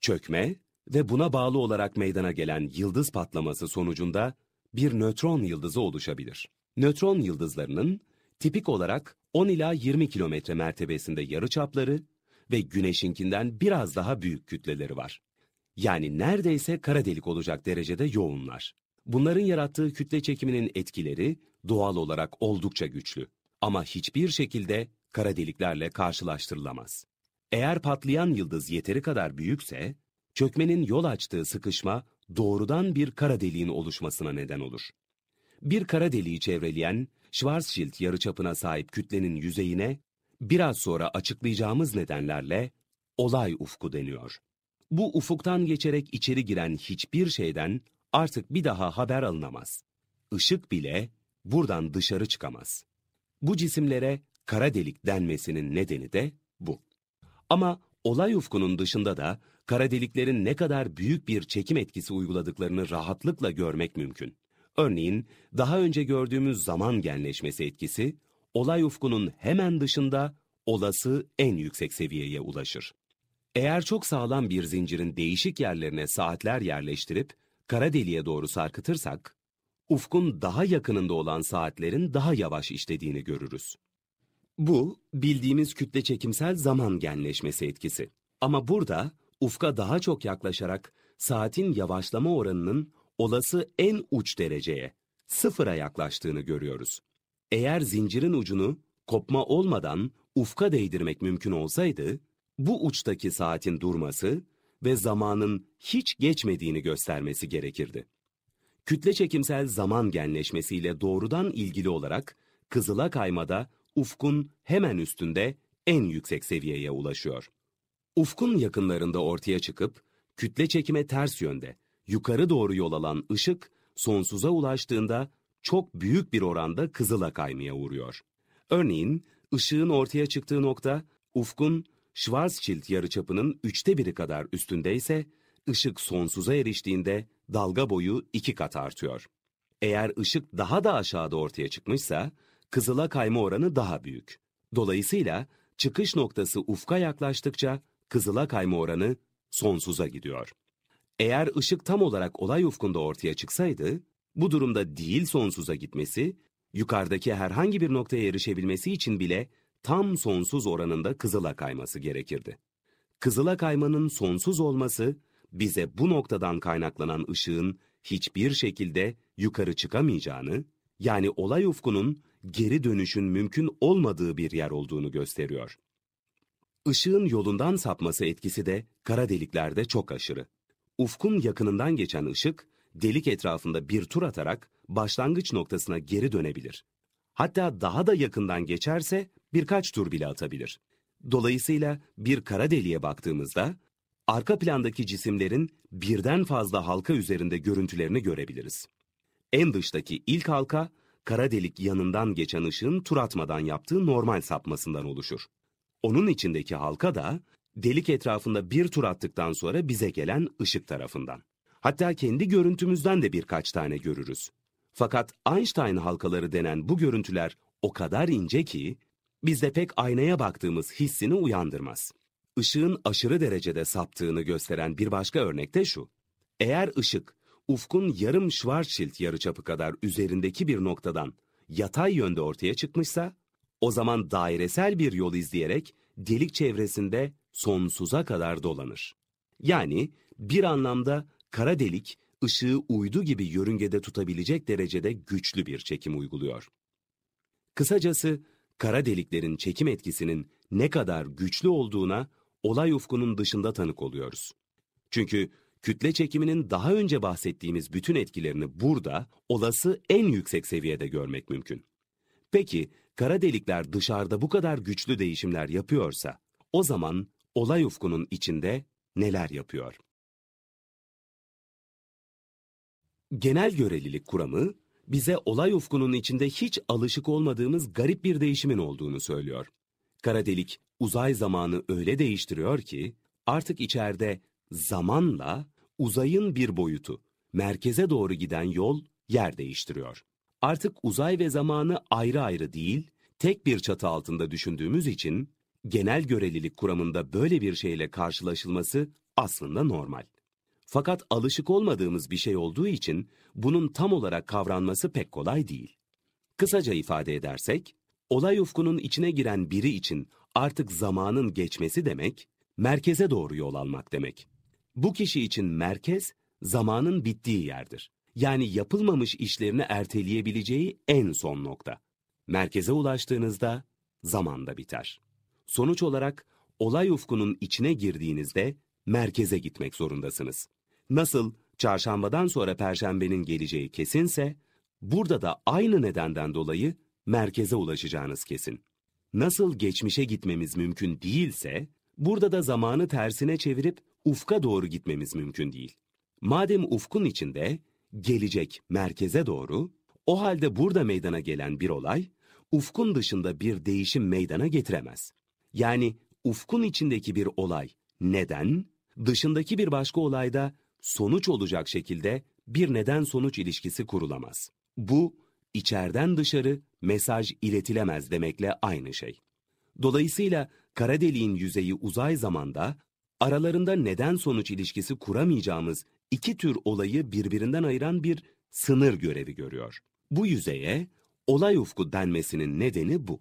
Çökme, ve buna bağlı olarak meydana gelen yıldız patlaması sonucunda bir nötron yıldızı oluşabilir. Nötron yıldızlarının tipik olarak 10 ila 20 kilometre mertebesinde yarıçapları ve Güneş'inkinden biraz daha büyük kütleleri var. Yani neredeyse kara delik olacak derecede yoğunlar. Bunların yarattığı kütle çekiminin etkileri doğal olarak oldukça güçlü ama hiçbir şekilde kara deliklerle karşılaştırılamaz. Eğer patlayan yıldız yeteri kadar büyükse çökmenin yol açtığı sıkışma doğrudan bir kara deliğin oluşmasına neden olur. Bir kara deliği çevreleyen Schwarzschild yarıçapına sahip kütlenin yüzeyine biraz sonra açıklayacağımız nedenlerle olay ufku deniyor. Bu ufuktan geçerek içeri giren hiçbir şeyden artık bir daha haber alınamaz. Işık bile buradan dışarı çıkamaz. Bu cisimlere kara delik denmesinin nedeni de bu. Ama olay ufkunun dışında da kara deliklerin ne kadar büyük bir çekim etkisi uyguladıklarını rahatlıkla görmek mümkün. Örneğin daha önce gördüğümüz zaman genleşmesi etkisi, olay ufkunun hemen dışında olası en yüksek seviyeye ulaşır. Eğer çok sağlam bir zincirin değişik yerlerine saatler yerleştirip kara deliğe doğru sarkıtırsak, ufkun daha yakınında olan saatlerin daha yavaş işlediğini görürüz. Bu, bildiğimiz kütle çekimsel zaman genleşmesi etkisi. Ama burada ufka daha çok yaklaşarak saatin yavaşlama oranının olası en uç dereceye, sıfıra yaklaştığını görüyoruz. Eğer zincirin ucunu kopma olmadan ufka değdirmek mümkün olsaydı, bu uçtaki saatin durması ve zamanın hiç geçmediğini göstermesi gerekirdi. Kütle çekimsel zaman genleşmesiyle doğrudan ilgili olarak kızıla kaymada ufkun hemen üstünde en yüksek seviyeye ulaşıyor. Ufkun yakınlarında ortaya çıkıp kütle çekime ters yönde yukarı doğru yol alan ışık sonsuza ulaştığında çok büyük bir oranda kızıla kaymaya uğruyor. Örneğin ışığın ortaya çıktığı nokta ufkun Schwarzschild yarıçapının üçte biri kadar üstündeyse ışık sonsuza eriştiğinde dalga boyu iki kat artıyor. Eğer ışık daha da aşağıda ortaya çıkmışsa kızıla kayma oranı daha büyük. Dolayısıyla çıkış noktası ufka yaklaştıkça kızıla kayma oranı sonsuza gidiyor. Eğer ışık tam olarak olay ufkunda ortaya çıksaydı, bu durumda değil sonsuza gitmesi, yukarıdaki herhangi bir noktaya erişebilmesi için bile tam sonsuz oranında kızıla kayması gerekirdi. Kızıla kaymanın sonsuz olması, bize bu noktadan kaynaklanan ışığın hiçbir şekilde yukarı çıkamayacağını, yani olay ufkunun geri dönüşün mümkün olmadığı bir yer olduğunu gösteriyor. Işığın yolundan sapması etkisi de kara deliklerde çok aşırı. Ufkun yakınından geçen ışık, delik etrafında bir tur atarak başlangıç noktasına geri dönebilir. Hatta daha da yakından geçerse birkaç tur bile atabilir. Dolayısıyla bir kara deliğe baktığımızda arka plandaki cisimlerin birden fazla halka üzerinde görüntülerini görebiliriz. En dıştaki ilk halka kara delik yanından geçen ışığın tur atmadan yaptığı normal sapmasından oluşur. Onun içindeki halka da delik etrafında bir tur attıktan sonra bize gelen ışık tarafından. Hatta kendi görüntümüzden de birkaç tane görürüz. Fakat Einstein halkaları denen bu görüntüler o kadar ince ki bizde pek aynaya baktığımız hissini uyandırmaz. Işığın aşırı derecede saptığını gösteren bir başka örnek de şu. Eğer ışık ufkun yarım Schwarzschild yarıçapı kadar üzerindeki bir noktadan yatay yönde ortaya çıkmışsa o zaman dairesel bir yol izleyerek delik çevresinde sonsuza kadar dolanır. Yani bir anlamda kara delik ışığı uydu gibi yörüngede tutabilecek derecede güçlü bir çekim uyguluyor. Kısacası kara deliklerin çekim etkisinin ne kadar güçlü olduğuna olay ufkunun dışında tanık oluyoruz. Çünkü kütle çekiminin daha önce bahsettiğimiz bütün etkilerini burada olası en yüksek seviyede görmek mümkün. Peki kara delikler dışarıda bu kadar güçlü değişimler yapıyorsa, o zaman olay ufkunun içinde neler yapıyor? Genel görelilik kuramı, bize olay ufkunun içinde hiç alışık olmadığımız garip bir değişimin olduğunu söylüyor. Kara delik uzay zamanı öyle değiştiriyor ki, artık içeride zamanla uzayın bir boyutu, merkeze doğru giden yol yer değiştiriyor. Artık uzay ve zamanı ayrı ayrı değil, tek bir çatı altında düşündüğümüz için genel görelilik kuramında böyle bir şeyle karşılaşılması aslında normal. Fakat alışık olmadığımız bir şey olduğu için bunun tam olarak kavranması pek kolay değil. Kısaca ifade edersek, olay ufkunun içine giren biri için artık zamanın geçmesi demek, merkeze doğru yol almak demek. Bu kişi için merkez, zamanın bittiği yerdir yani yapılmamış işlerini erteleyebileceği en son nokta. Merkeze ulaştığınızda zaman da biter. Sonuç olarak olay ufkunun içine girdiğinizde merkeze gitmek zorundasınız. Nasıl çarşambadan sonra perşembenin geleceği kesinse, burada da aynı nedenden dolayı merkeze ulaşacağınız kesin. Nasıl geçmişe gitmemiz mümkün değilse, burada da zamanı tersine çevirip ufka doğru gitmemiz mümkün değil. Madem ufkun içinde gelecek merkeze doğru, o halde burada meydana gelen bir olay, ufkun dışında bir değişim meydana getiremez. Yani ufkun içindeki bir olay neden, dışındaki bir başka olayda sonuç olacak şekilde bir neden-sonuç ilişkisi kurulamaz. Bu, içeriden dışarı mesaj iletilemez demekle aynı şey. Dolayısıyla kara deliğin yüzeyi uzay zamanda, aralarında neden-sonuç ilişkisi kuramayacağımız iki tür olayı birbirinden ayıran bir sınır görevi görüyor. Bu yüzeye olay ufku denmesinin nedeni bu.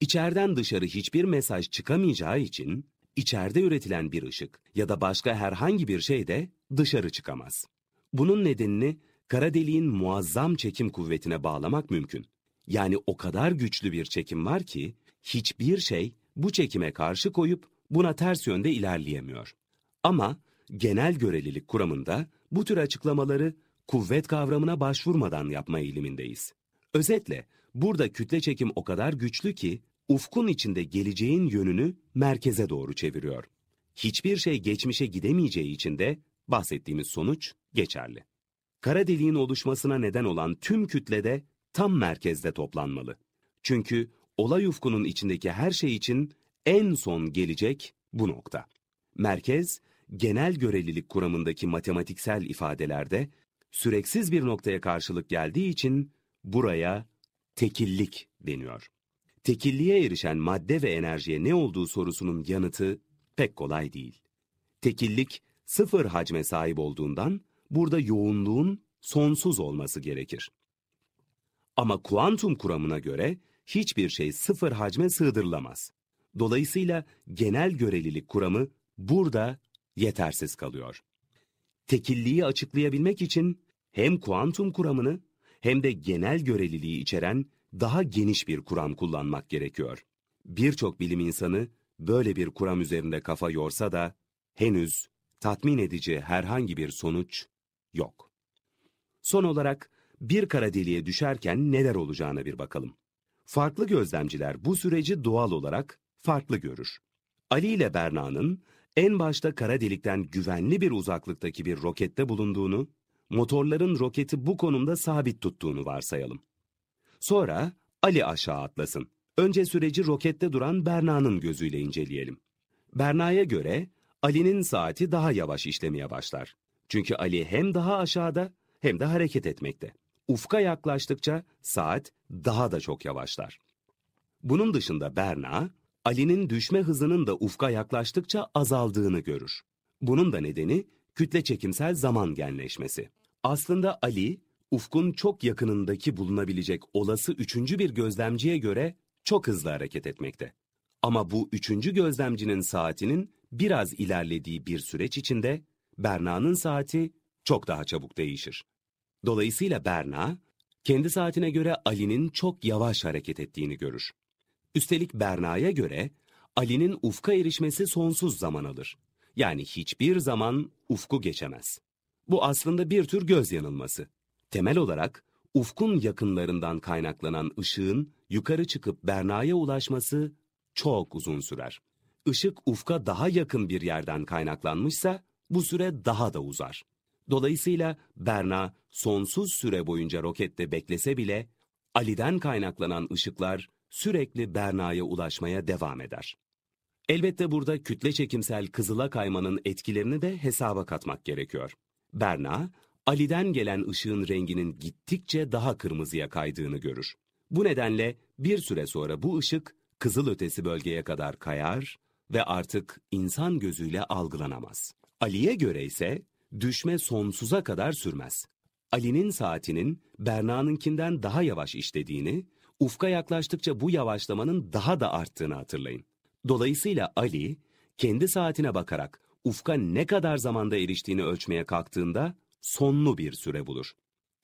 İçeriden dışarı hiçbir mesaj çıkamayacağı için içeride üretilen bir ışık ya da başka herhangi bir şey de dışarı çıkamaz. Bunun nedenini kara deliğin muazzam çekim kuvvetine bağlamak mümkün. Yani o kadar güçlü bir çekim var ki hiçbir şey bu çekime karşı koyup buna ters yönde ilerleyemiyor. Ama genel görelilik kuramında bu tür açıklamaları kuvvet kavramına başvurmadan yapma eğilimindeyiz. Özetle burada kütle çekim o kadar güçlü ki ufkun içinde geleceğin yönünü merkeze doğru çeviriyor. Hiçbir şey geçmişe gidemeyeceği için de bahsettiğimiz sonuç geçerli. Kara deliğin oluşmasına neden olan tüm kütle de tam merkezde toplanmalı. Çünkü olay ufkunun içindeki her şey için en son gelecek bu nokta. Merkez, genel görelilik kuramındaki matematiksel ifadelerde süreksiz bir noktaya karşılık geldiği için buraya tekillik deniyor. Tekilliğe erişen madde ve enerjiye ne olduğu sorusunun yanıtı pek kolay değil. Tekillik sıfır hacme sahip olduğundan burada yoğunluğun sonsuz olması gerekir. Ama kuantum kuramına göre hiçbir şey sıfır hacme sığdırılamaz. Dolayısıyla genel görelilik kuramı burada yetersiz kalıyor. Tekilliği açıklayabilmek için hem kuantum kuramını hem de genel göreliliği içeren daha geniş bir kuram kullanmak gerekiyor. Birçok bilim insanı böyle bir kuram üzerinde kafa yorsa da henüz tatmin edici herhangi bir sonuç yok. Son olarak bir kara deliğe düşerken neler olacağına bir bakalım. Farklı gözlemciler bu süreci doğal olarak farklı görür. Ali ile Berna'nın en başta kara delikten güvenli bir uzaklıktaki bir rokette bulunduğunu, motorların roketi bu konumda sabit tuttuğunu varsayalım. Sonra Ali aşağı atlasın. Önce süreci rokette duran Berna'nın gözüyle inceleyelim. Berna'ya göre Ali'nin saati daha yavaş işlemeye başlar. Çünkü Ali hem daha aşağıda hem de hareket etmekte. Ufka yaklaştıkça saat daha da çok yavaşlar. Bunun dışında Berna, Ali'nin düşme hızının da ufka yaklaştıkça azaldığını görür. Bunun da nedeni kütle çekimsel zaman genleşmesi. Aslında Ali, ufkun çok yakınındaki bulunabilecek olası üçüncü bir gözlemciye göre çok hızlı hareket etmekte. Ama bu üçüncü gözlemcinin saatinin biraz ilerlediği bir süreç içinde Berna'nın saati çok daha çabuk değişir. Dolayısıyla Berna, kendi saatine göre Ali'nin çok yavaş hareket ettiğini görür. Üstelik Berna'ya göre Ali'nin ufka erişmesi sonsuz zaman alır. Yani hiçbir zaman ufku geçemez. Bu aslında bir tür göz yanılması. Temel olarak ufkun yakınlarından kaynaklanan ışığın yukarı çıkıp Berna'ya ulaşması çok uzun sürer. Işık ufka daha yakın bir yerden kaynaklanmışsa bu süre daha da uzar. Dolayısıyla Berna sonsuz süre boyunca rokette beklese bile Ali'den kaynaklanan ışıklar sürekli Berna'ya ulaşmaya devam eder. Elbette burada kütle çekimsel kızıla kaymanın etkilerini de hesaba katmak gerekiyor. Berna, Ali'den gelen ışığın renginin gittikçe daha kırmızıya kaydığını görür. Bu nedenle bir süre sonra bu ışık kızıl ötesi bölgeye kadar kayar ve artık insan gözüyle algılanamaz. Ali'ye göre ise düşme sonsuza kadar sürmez. Ali'nin saatinin Berna'nınkinden daha yavaş işlediğini Ufka yaklaştıkça bu yavaşlamanın daha da arttığını hatırlayın. Dolayısıyla Ali, kendi saatine bakarak ufka ne kadar zamanda eriştiğini ölçmeye kalktığında sonlu bir süre bulur.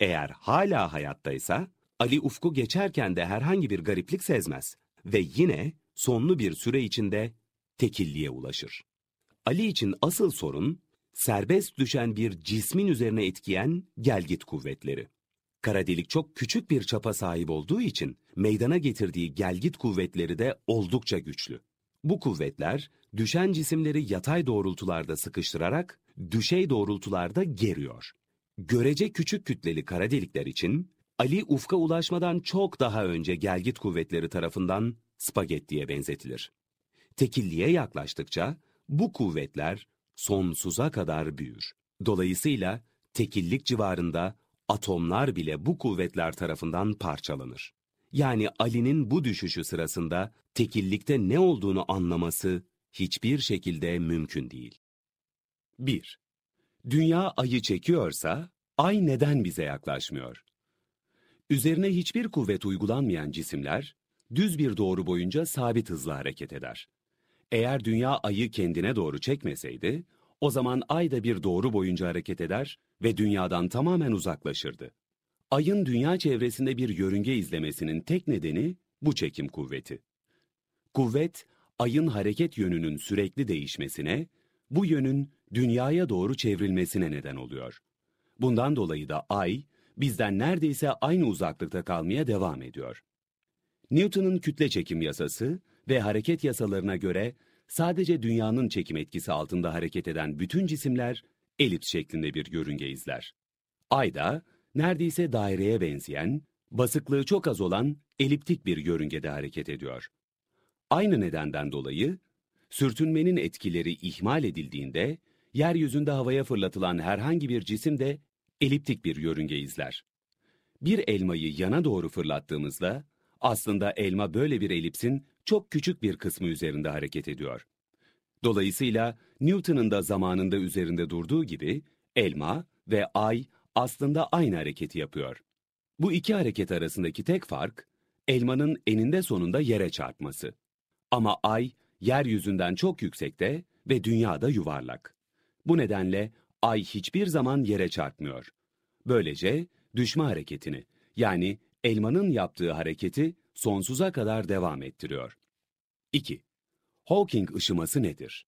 Eğer hala hayattaysa, Ali ufku geçerken de herhangi bir gariplik sezmez ve yine sonlu bir süre içinde tekilliğe ulaşır. Ali için asıl sorun, serbest düşen bir cismin üzerine etkiyen gelgit kuvvetleri. Kara delik çok küçük bir çapa sahip olduğu için meydana getirdiği gelgit kuvvetleri de oldukça güçlü. Bu kuvvetler düşen cisimleri yatay doğrultularda sıkıştırarak düşey doğrultularda geriyor. Görece küçük kütleli kara delikler için Ali ufka ulaşmadan çok daha önce gelgit kuvvetleri tarafından spagettiye benzetilir. Tekilliğe yaklaştıkça bu kuvvetler sonsuza kadar büyür. Dolayısıyla tekillik civarında atomlar bile bu kuvvetler tarafından parçalanır. Yani Ali'nin bu düşüşü sırasında tekillikte ne olduğunu anlaması hiçbir şekilde mümkün değil. 1. Dünya ayı çekiyorsa ay neden bize yaklaşmıyor? Üzerine hiçbir kuvvet uygulanmayan cisimler düz bir doğru boyunca sabit hızla hareket eder. Eğer dünya ayı kendine doğru çekmeseydi, o zaman ay da bir doğru boyunca hareket eder ve dünyadan tamamen uzaklaşırdı. Ayın dünya çevresinde bir yörünge izlemesinin tek nedeni bu çekim kuvveti. Kuvvet, ayın hareket yönünün sürekli değişmesine, bu yönün dünyaya doğru çevrilmesine neden oluyor. Bundan dolayı da ay, bizden neredeyse aynı uzaklıkta kalmaya devam ediyor. Newton'un kütle çekim yasası ve hareket yasalarına göre sadece dünyanın çekim etkisi altında hareket eden bütün cisimler elips şeklinde bir yörünge izler. Ay da neredeyse daireye benzeyen, basıklığı çok az olan eliptik bir yörüngede hareket ediyor. Aynı nedenden dolayı sürtünmenin etkileri ihmal edildiğinde yeryüzünde havaya fırlatılan herhangi bir cisim de eliptik bir yörünge izler. Bir elmayı yana doğru fırlattığımızda aslında elma böyle bir elipsin çok küçük bir kısmı üzerinde hareket ediyor. Dolayısıyla Newton'un da zamanında üzerinde durduğu gibi elma ve ay aslında aynı hareketi yapıyor. Bu iki hareket arasındaki tek fark elmanın eninde sonunda yere çarpması. Ama ay yeryüzünden çok yüksekte ve dünyada yuvarlak. Bu nedenle ay hiçbir zaman yere çarpmıyor. Böylece düşme hareketini yani elmanın yaptığı hareketi sonsuza kadar devam ettiriyor. 2. Hawking ışıması nedir?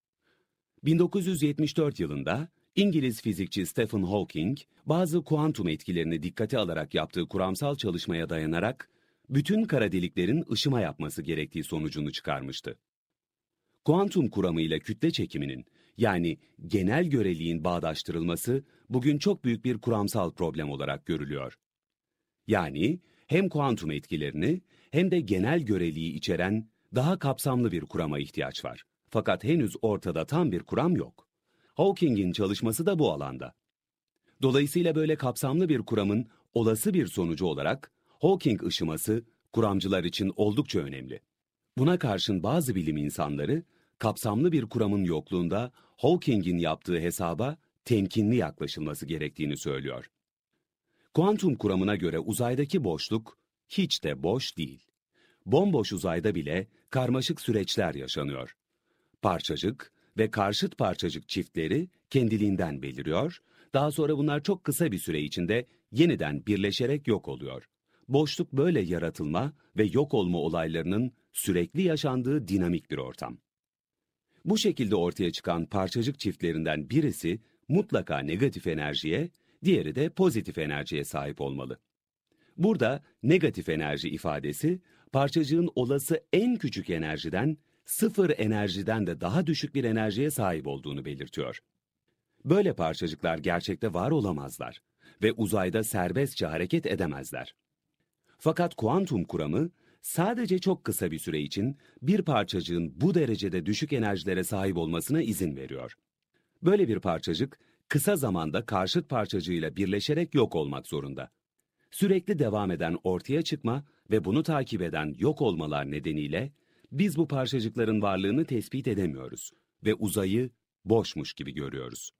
1974 yılında İngiliz fizikçi Stephen Hawking, bazı kuantum etkilerini dikkate alarak yaptığı kuramsal çalışmaya dayanarak, bütün kara deliklerin ışıma yapması gerektiği sonucunu çıkarmıştı. Kuantum kuramıyla kütle çekiminin, yani genel göreliğin bağdaştırılması bugün çok büyük bir kuramsal problem olarak görülüyor. Yani hem kuantum etkilerini hem de genel göreliği içeren daha kapsamlı bir kurama ihtiyaç var. Fakat henüz ortada tam bir kuram yok. Hawking'in çalışması da bu alanda. Dolayısıyla böyle kapsamlı bir kuramın olası bir sonucu olarak Hawking ışıması kuramcılar için oldukça önemli. Buna karşın bazı bilim insanları kapsamlı bir kuramın yokluğunda Hawking'in yaptığı hesaba temkinli yaklaşılması gerektiğini söylüyor. Kuantum kuramına göre uzaydaki boşluk hiç de boş değil. Bomboş uzayda bile karmaşık süreçler yaşanıyor. Parçacık ve karşıt parçacık çiftleri kendiliğinden beliriyor, daha sonra bunlar çok kısa bir süre içinde yeniden birleşerek yok oluyor. Boşluk böyle yaratılma ve yok olma olaylarının sürekli yaşandığı dinamik bir ortam. Bu şekilde ortaya çıkan parçacık çiftlerinden birisi mutlaka negatif enerjiye, diğeri de pozitif enerjiye sahip olmalı. Burada negatif enerji ifadesi parçacığın olası en küçük enerjiden, sıfır enerjiden de daha düşük bir enerjiye sahip olduğunu belirtiyor. Böyle parçacıklar gerçekte var olamazlar ve uzayda serbestçe hareket edemezler. Fakat kuantum kuramı sadece çok kısa bir süre için bir parçacığın bu derecede düşük enerjilere sahip olmasına izin veriyor. Böyle bir parçacık kısa zamanda karşıt parçacığıyla birleşerek yok olmak zorunda. Sürekli devam eden ortaya çıkma ve bunu takip eden yok olmalar nedeniyle biz bu parçacıkların varlığını tespit edemiyoruz ve uzayı boşmuş gibi görüyoruz.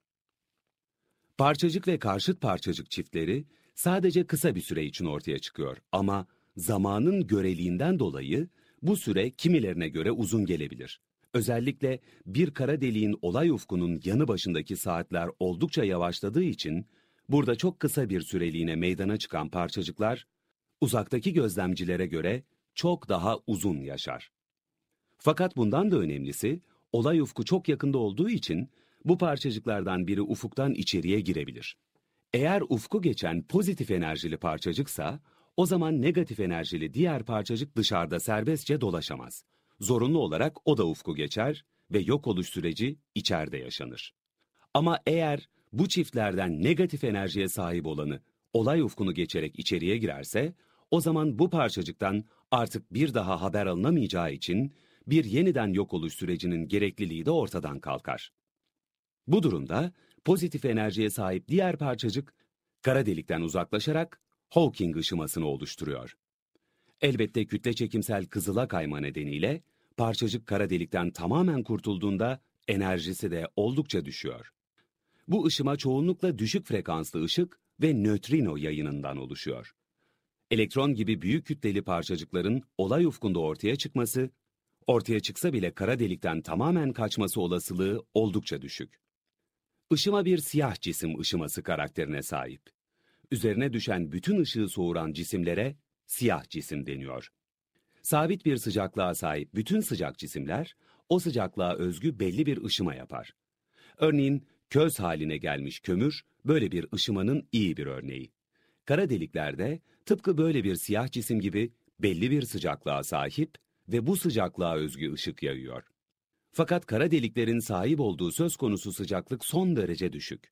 Parçacık ve karşıt parçacık çiftleri sadece kısa bir süre için ortaya çıkıyor ama zamanın göreliğinden dolayı bu süre kimilerine göre uzun gelebilir. Özellikle bir kara deliğin olay ufkunun yanı başındaki saatler oldukça yavaşladığı için burada çok kısa bir süreliğine meydana çıkan parçacıklar uzaktaki gözlemcilere göre çok daha uzun yaşar. Fakat bundan da önemlisi, olay ufku çok yakında olduğu için bu parçacıklardan biri ufuktan içeriye girebilir. Eğer ufku geçen pozitif enerjili parçacıksa, o zaman negatif enerjili diğer parçacık dışarıda serbestçe dolaşamaz. Zorunlu olarak o da ufku geçer ve yok oluş süreci içeride yaşanır. Ama eğer bu çiftlerden negatif enerjiye sahip olanı olay ufkunu geçerek içeriye girerse o zaman bu parçacıktan artık bir daha haber alınamayacağı için bir yeniden yok oluş sürecinin gerekliliği de ortadan kalkar. Bu durumda pozitif enerjiye sahip diğer parçacık kara delikten uzaklaşarak Hawking ışımasını oluşturuyor. Elbette kütle çekimsel kızıla kayma nedeniyle parçacık kara delikten tamamen kurtulduğunda enerjisi de oldukça düşüyor. Bu ışıma çoğunlukla düşük frekanslı ışık ve nötrino yayınından oluşuyor elektron gibi büyük kütleli parçacıkların olay ufkunda ortaya çıkması, ortaya çıksa bile kara delikten tamamen kaçması olasılığı oldukça düşük. Işıma bir siyah cisim ışıması karakterine sahip. Üzerine düşen bütün ışığı soğuran cisimlere siyah cisim deniyor. Sabit bir sıcaklığa sahip bütün sıcak cisimler, o sıcaklığa özgü belli bir ışıma yapar. Örneğin köz haline gelmiş kömür, böyle bir ışımanın iyi bir örneği. Kara deliklerde Tıpkı böyle bir siyah cisim gibi belli bir sıcaklığa sahip ve bu sıcaklığa özgü ışık yayıyor. Fakat kara deliklerin sahip olduğu söz konusu sıcaklık son derece düşük.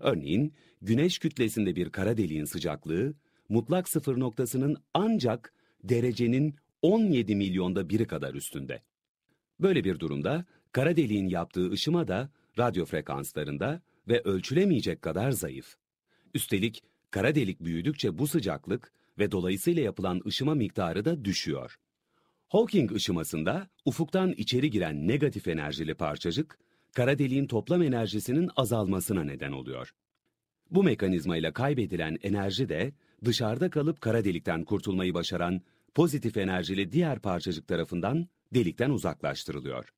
Örneğin, güneş kütlesinde bir kara deliğin sıcaklığı, mutlak sıfır noktasının ancak derecenin 17 milyonda biri kadar üstünde. Böyle bir durumda, kara deliğin yaptığı ışıma da radyo frekanslarında ve ölçülemeyecek kadar zayıf. Üstelik Kara delik büyüdükçe bu sıcaklık ve dolayısıyla yapılan ışıma miktarı da düşüyor. Hawking ışımasında ufuktan içeri giren negatif enerjili parçacık, kara deliğin toplam enerjisinin azalmasına neden oluyor. Bu mekanizma ile kaybedilen enerji de dışarıda kalıp kara delikten kurtulmayı başaran pozitif enerjili diğer parçacık tarafından delikten uzaklaştırılıyor.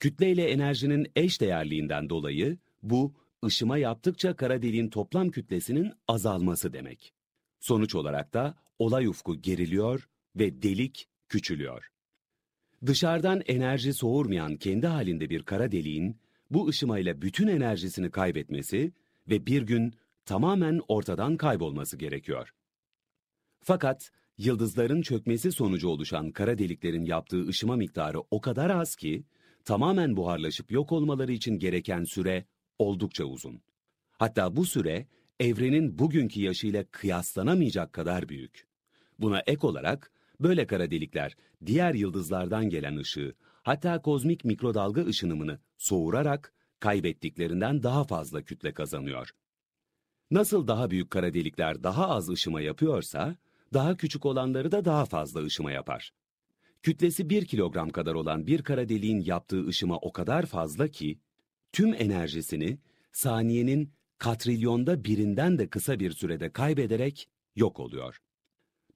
Kütle ile enerjinin eş değerliğinden dolayı bu ışıma yaptıkça kara deliğin toplam kütlesinin azalması demek. Sonuç olarak da olay ufku geriliyor ve delik küçülüyor. Dışarıdan enerji soğurmayan kendi halinde bir kara deliğin bu ışımayla bütün enerjisini kaybetmesi ve bir gün tamamen ortadan kaybolması gerekiyor. Fakat yıldızların çökmesi sonucu oluşan kara deliklerin yaptığı ışıma miktarı o kadar az ki tamamen buharlaşıp yok olmaları için gereken süre oldukça uzun. Hatta bu süre evrenin bugünkü yaşıyla kıyaslanamayacak kadar büyük. Buna ek olarak böyle kara delikler diğer yıldızlardan gelen ışığı hatta kozmik mikrodalga ışınımını soğurarak kaybettiklerinden daha fazla kütle kazanıyor. Nasıl daha büyük kara delikler daha az ışıma yapıyorsa, daha küçük olanları da daha fazla ışıma yapar. Kütlesi 1 kilogram kadar olan bir kara deliğin yaptığı ışıma o kadar fazla ki, tüm enerjisini saniyenin katrilyonda birinden de kısa bir sürede kaybederek yok oluyor.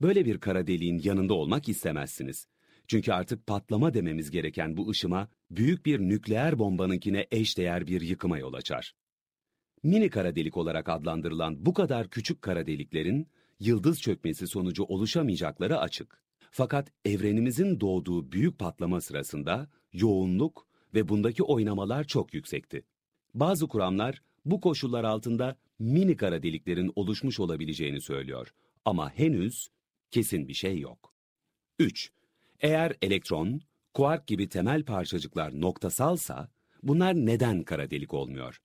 Böyle bir kara deliğin yanında olmak istemezsiniz. Çünkü artık patlama dememiz gereken bu ışıma büyük bir nükleer bombanınkine eşdeğer bir yıkıma yol açar. Mini kara delik olarak adlandırılan bu kadar küçük kara deliklerin yıldız çökmesi sonucu oluşamayacakları açık. Fakat evrenimizin doğduğu büyük patlama sırasında yoğunluk ve bundaki oynamalar çok yüksekti. Bazı kuramlar bu koşullar altında mini kara deliklerin oluşmuş olabileceğini söylüyor ama henüz kesin bir şey yok. 3. Eğer elektron, kuark gibi temel parçacıklar noktasalsa bunlar neden kara delik olmuyor?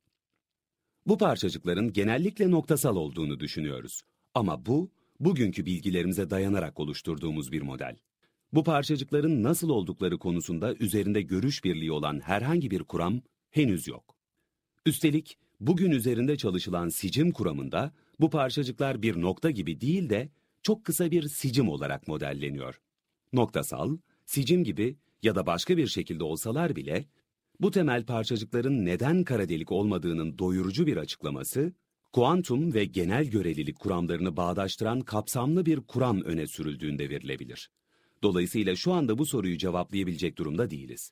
Bu parçacıkların genellikle noktasal olduğunu düşünüyoruz ama bu bugünkü bilgilerimize dayanarak oluşturduğumuz bir model. Bu parçacıkların nasıl oldukları konusunda üzerinde görüş birliği olan herhangi bir kuram henüz yok. Üstelik bugün üzerinde çalışılan sicim kuramında bu parçacıklar bir nokta gibi değil de çok kısa bir sicim olarak modelleniyor. Noktasal, sicim gibi ya da başka bir şekilde olsalar bile bu temel parçacıkların neden kara delik olmadığının doyurucu bir açıklaması, kuantum ve genel görelilik kuramlarını bağdaştıran kapsamlı bir kuram öne sürüldüğünde verilebilir. Dolayısıyla şu anda bu soruyu cevaplayabilecek durumda değiliz.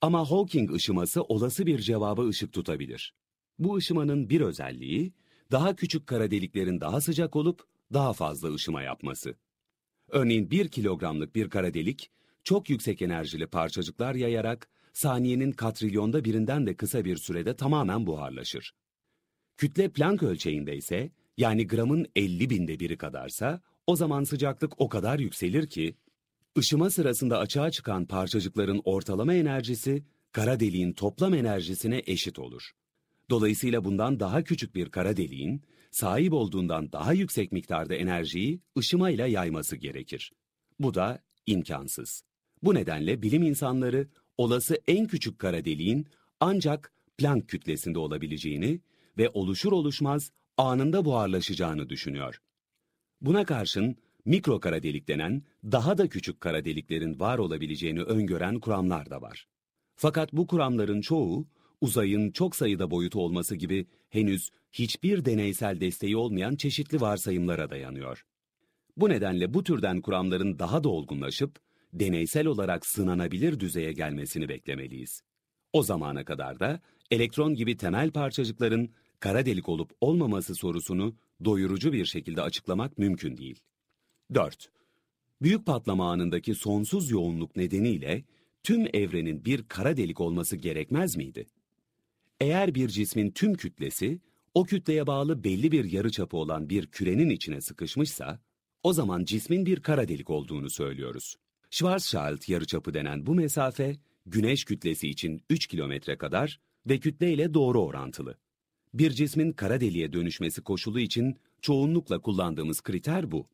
Ama Hawking ışıması olası bir cevaba ışık tutabilir. Bu ışımanın bir özelliği, daha küçük kara deliklerin daha sıcak olup daha fazla ışıma yapması. Örneğin 1 kilogramlık bir kara delik, çok yüksek enerjili parçacıklar yayarak saniyenin katrilyonda birinden de kısa bir sürede tamamen buharlaşır. Kütle Planck ölçeğinde ise, yani gramın 50 binde biri kadarsa, o zaman sıcaklık o kadar yükselir ki Işıma sırasında açığa çıkan parçacıkların ortalama enerjisi kara deliğin toplam enerjisine eşit olur. Dolayısıyla bundan daha küçük bir kara deliğin sahip olduğundan daha yüksek miktarda enerjiyi ışımayla yayması gerekir. Bu da imkansız. Bu nedenle bilim insanları olası en küçük kara deliğin ancak Planck kütlesinde olabileceğini ve oluşur oluşmaz anında buharlaşacağını düşünüyor. Buna karşın mikro kara delik denen daha da küçük kara deliklerin var olabileceğini öngören kuramlar da var. Fakat bu kuramların çoğu uzayın çok sayıda boyutu olması gibi henüz hiçbir deneysel desteği olmayan çeşitli varsayımlara dayanıyor. Bu nedenle bu türden kuramların daha da olgunlaşıp deneysel olarak sınanabilir düzeye gelmesini beklemeliyiz. O zamana kadar da elektron gibi temel parçacıkların kara delik olup olmaması sorusunu doyurucu bir şekilde açıklamak mümkün değil. 4. Büyük patlama anındaki sonsuz yoğunluk nedeniyle tüm evrenin bir kara delik olması gerekmez miydi? Eğer bir cismin tüm kütlesi o kütleye bağlı belli bir yarıçapı olan bir kürenin içine sıkışmışsa, o zaman cismin bir kara delik olduğunu söylüyoruz. Schwarzschild yarıçapı denen bu mesafe, güneş kütlesi için 3 kilometre kadar ve kütleyle doğru orantılı. Bir cismin kara deliğe dönüşmesi koşulu için çoğunlukla kullandığımız kriter bu.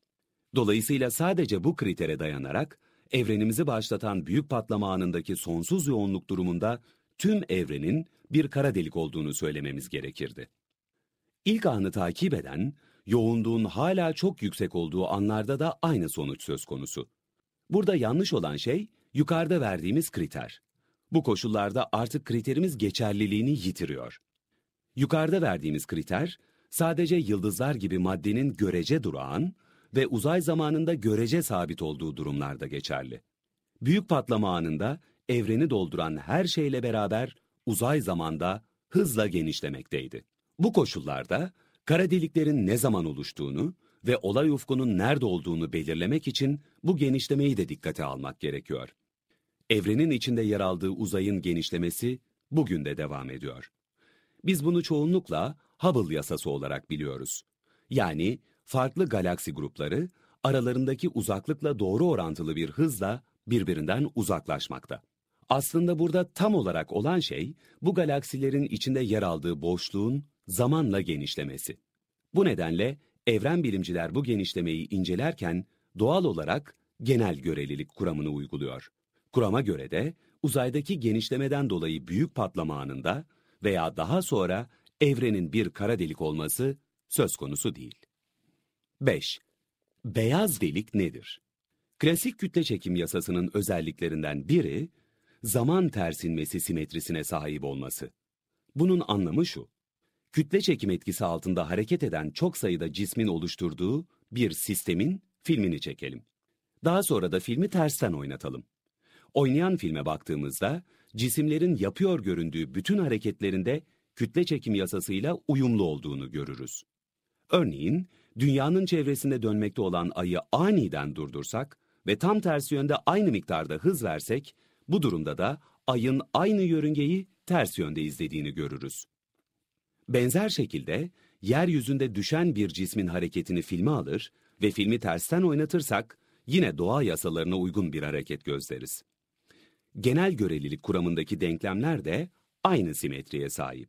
Dolayısıyla sadece bu kritere dayanarak evrenimizi başlatan büyük patlama anındaki sonsuz yoğunluk durumunda tüm evrenin bir kara delik olduğunu söylememiz gerekirdi. İlk anı takip eden, yoğunluğun hala çok yüksek olduğu anlarda da aynı sonuç söz konusu. Burada yanlış olan şey yukarıda verdiğimiz kriter. Bu koşullarda artık kriterimiz geçerliliğini yitiriyor. Yukarıda verdiğimiz kriter, sadece yıldızlar gibi maddenin görece durağan, ve uzay zamanında görece sabit olduğu durumlarda geçerli. Büyük patlama anında evreni dolduran her şeyle beraber uzay zamanda hızla genişlemekteydi. Bu koşullarda kara deliklerin ne zaman oluştuğunu ve olay ufkunun nerede olduğunu belirlemek için bu genişlemeyi de dikkate almak gerekiyor. Evrenin içinde yer aldığı uzayın genişlemesi bugün de devam ediyor. Biz bunu çoğunlukla Hubble yasası olarak biliyoruz. Yani farklı galaksi grupları aralarındaki uzaklıkla doğru orantılı bir hızla birbirinden uzaklaşmakta. Aslında burada tam olarak olan şey bu galaksilerin içinde yer aldığı boşluğun zamanla genişlemesi. Bu nedenle evren bilimciler bu genişlemeyi incelerken doğal olarak genel görelilik kuramını uyguluyor. Kurama göre de uzaydaki genişlemeden dolayı büyük patlama anında veya daha sonra evrenin bir kara delik olması söz konusu değil. 5. Beyaz delik nedir? Klasik kütle çekim yasasının özelliklerinden biri, zaman tersinmesi simetrisine sahip olması. Bunun anlamı şu, kütle çekim etkisi altında hareket eden çok sayıda cismin oluşturduğu bir sistemin filmini çekelim. Daha sonra da filmi tersten oynatalım. Oynayan filme baktığımızda cisimlerin yapıyor göründüğü bütün hareketlerinde kütle çekim yasasıyla uyumlu olduğunu görürüz. Örneğin dünyanın çevresinde dönmekte olan ayı aniden durdursak ve tam tersi yönde aynı miktarda hız versek, bu durumda da ayın aynı yörüngeyi ters yönde izlediğini görürüz. Benzer şekilde yeryüzünde düşen bir cismin hareketini filme alır ve filmi tersten oynatırsak yine doğa yasalarına uygun bir hareket gözleriz. Genel görelilik kuramındaki denklemler de aynı simetriye sahip.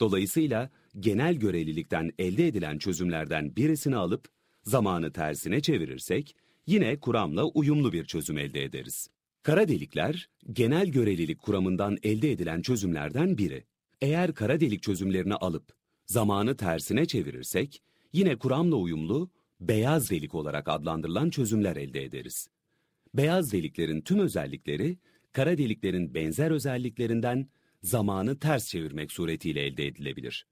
Dolayısıyla genel görelilikten elde edilen çözümlerden birisini alıp zamanı tersine çevirirsek yine kuramla uyumlu bir çözüm elde ederiz. Kara delikler genel görelilik kuramından elde edilen çözümlerden biri. Eğer kara delik çözümlerini alıp zamanı tersine çevirirsek yine kuramla uyumlu beyaz delik olarak adlandırılan çözümler elde ederiz. Beyaz deliklerin tüm özellikleri kara deliklerin benzer özelliklerinden zamanı ters çevirmek suretiyle elde edilebilir.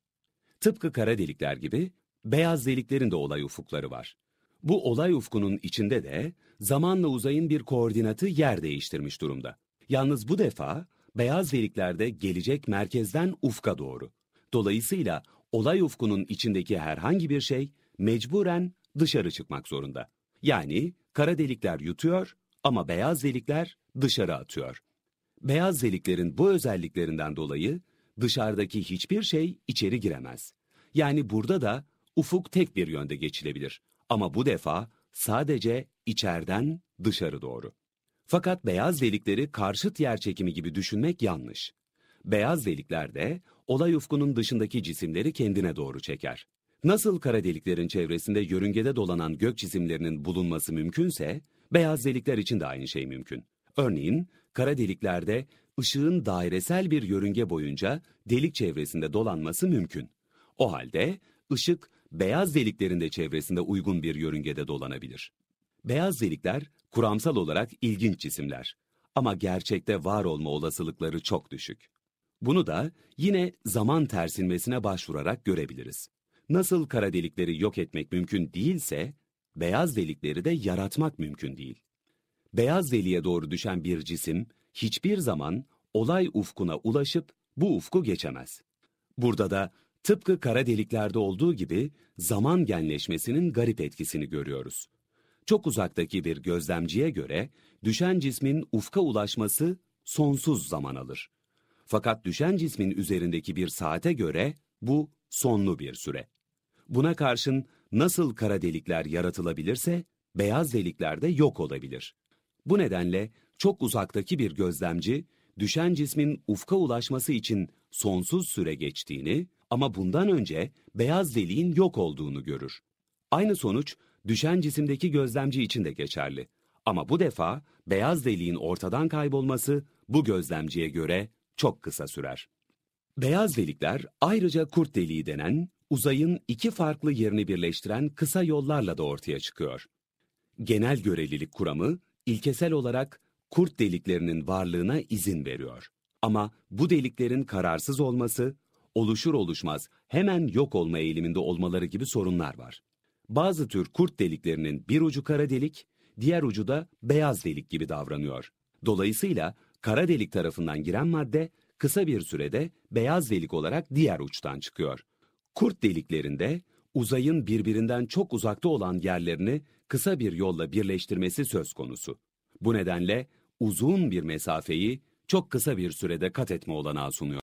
Tıpkı kara delikler gibi beyaz deliklerin de olay ufukları var. Bu olay ufkunun içinde de zamanla uzayın bir koordinatı yer değiştirmiş durumda. Yalnız bu defa beyaz deliklerde gelecek merkezden ufka doğru. Dolayısıyla olay ufkunun içindeki herhangi bir şey mecburen dışarı çıkmak zorunda. Yani kara delikler yutuyor ama beyaz delikler dışarı atıyor. Beyaz deliklerin bu özelliklerinden dolayı Dışarıdaki hiçbir şey içeri giremez. Yani burada da ufuk tek bir yönde geçilebilir. Ama bu defa sadece içeriden dışarı doğru. Fakat beyaz delikleri karşıt yer çekimi gibi düşünmek yanlış. Beyaz deliklerde olay ufkunun dışındaki cisimleri kendine doğru çeker. Nasıl kara deliklerin çevresinde yörüngede dolanan gök cisimlerinin bulunması mümkünse, beyaz delikler için de aynı şey mümkün. Örneğin, kara deliklerde ışığın dairesel bir yörünge boyunca delik çevresinde dolanması mümkün. O halde ışık beyaz deliklerin de çevresinde uygun bir yörüngede dolanabilir. Beyaz delikler kuramsal olarak ilginç cisimler ama gerçekte var olma olasılıkları çok düşük. Bunu da yine zaman tersilmesine başvurarak görebiliriz. Nasıl kara delikleri yok etmek mümkün değilse, beyaz delikleri de yaratmak mümkün değil. Beyaz deliğe doğru düşen bir cisim, hiçbir zaman olay ufkuna ulaşıp bu ufku geçemez. Burada da tıpkı kara deliklerde olduğu gibi zaman genleşmesinin garip etkisini görüyoruz. Çok uzaktaki bir gözlemciye göre düşen cismin ufka ulaşması sonsuz zaman alır. Fakat düşen cismin üzerindeki bir saate göre bu sonlu bir süre. Buna karşın nasıl kara delikler yaratılabilirse beyaz delikler de yok olabilir. Bu nedenle çok uzaktaki bir gözlemci, düşen cismin ufka ulaşması için sonsuz süre geçtiğini ama bundan önce beyaz deliğin yok olduğunu görür. Aynı sonuç düşen cisimdeki gözlemci için de geçerli. Ama bu defa beyaz deliğin ortadan kaybolması bu gözlemciye göre çok kısa sürer. Beyaz delikler ayrıca kurt deliği denen uzayın iki farklı yerini birleştiren kısa yollarla da ortaya çıkıyor. Genel görelilik kuramı ilkesel olarak kurt deliklerinin varlığına izin veriyor. Ama bu deliklerin kararsız olması, oluşur oluşmaz hemen yok olma eğiliminde olmaları gibi sorunlar var. Bazı tür kurt deliklerinin bir ucu kara delik, diğer ucu da beyaz delik gibi davranıyor. Dolayısıyla kara delik tarafından giren madde kısa bir sürede beyaz delik olarak diğer uçtan çıkıyor. Kurt deliklerinde uzayın birbirinden çok uzakta olan yerlerini kısa bir yolla birleştirmesi söz konusu. Bu nedenle uzun bir mesafeyi çok kısa bir sürede kat etme olanağı sunuyor.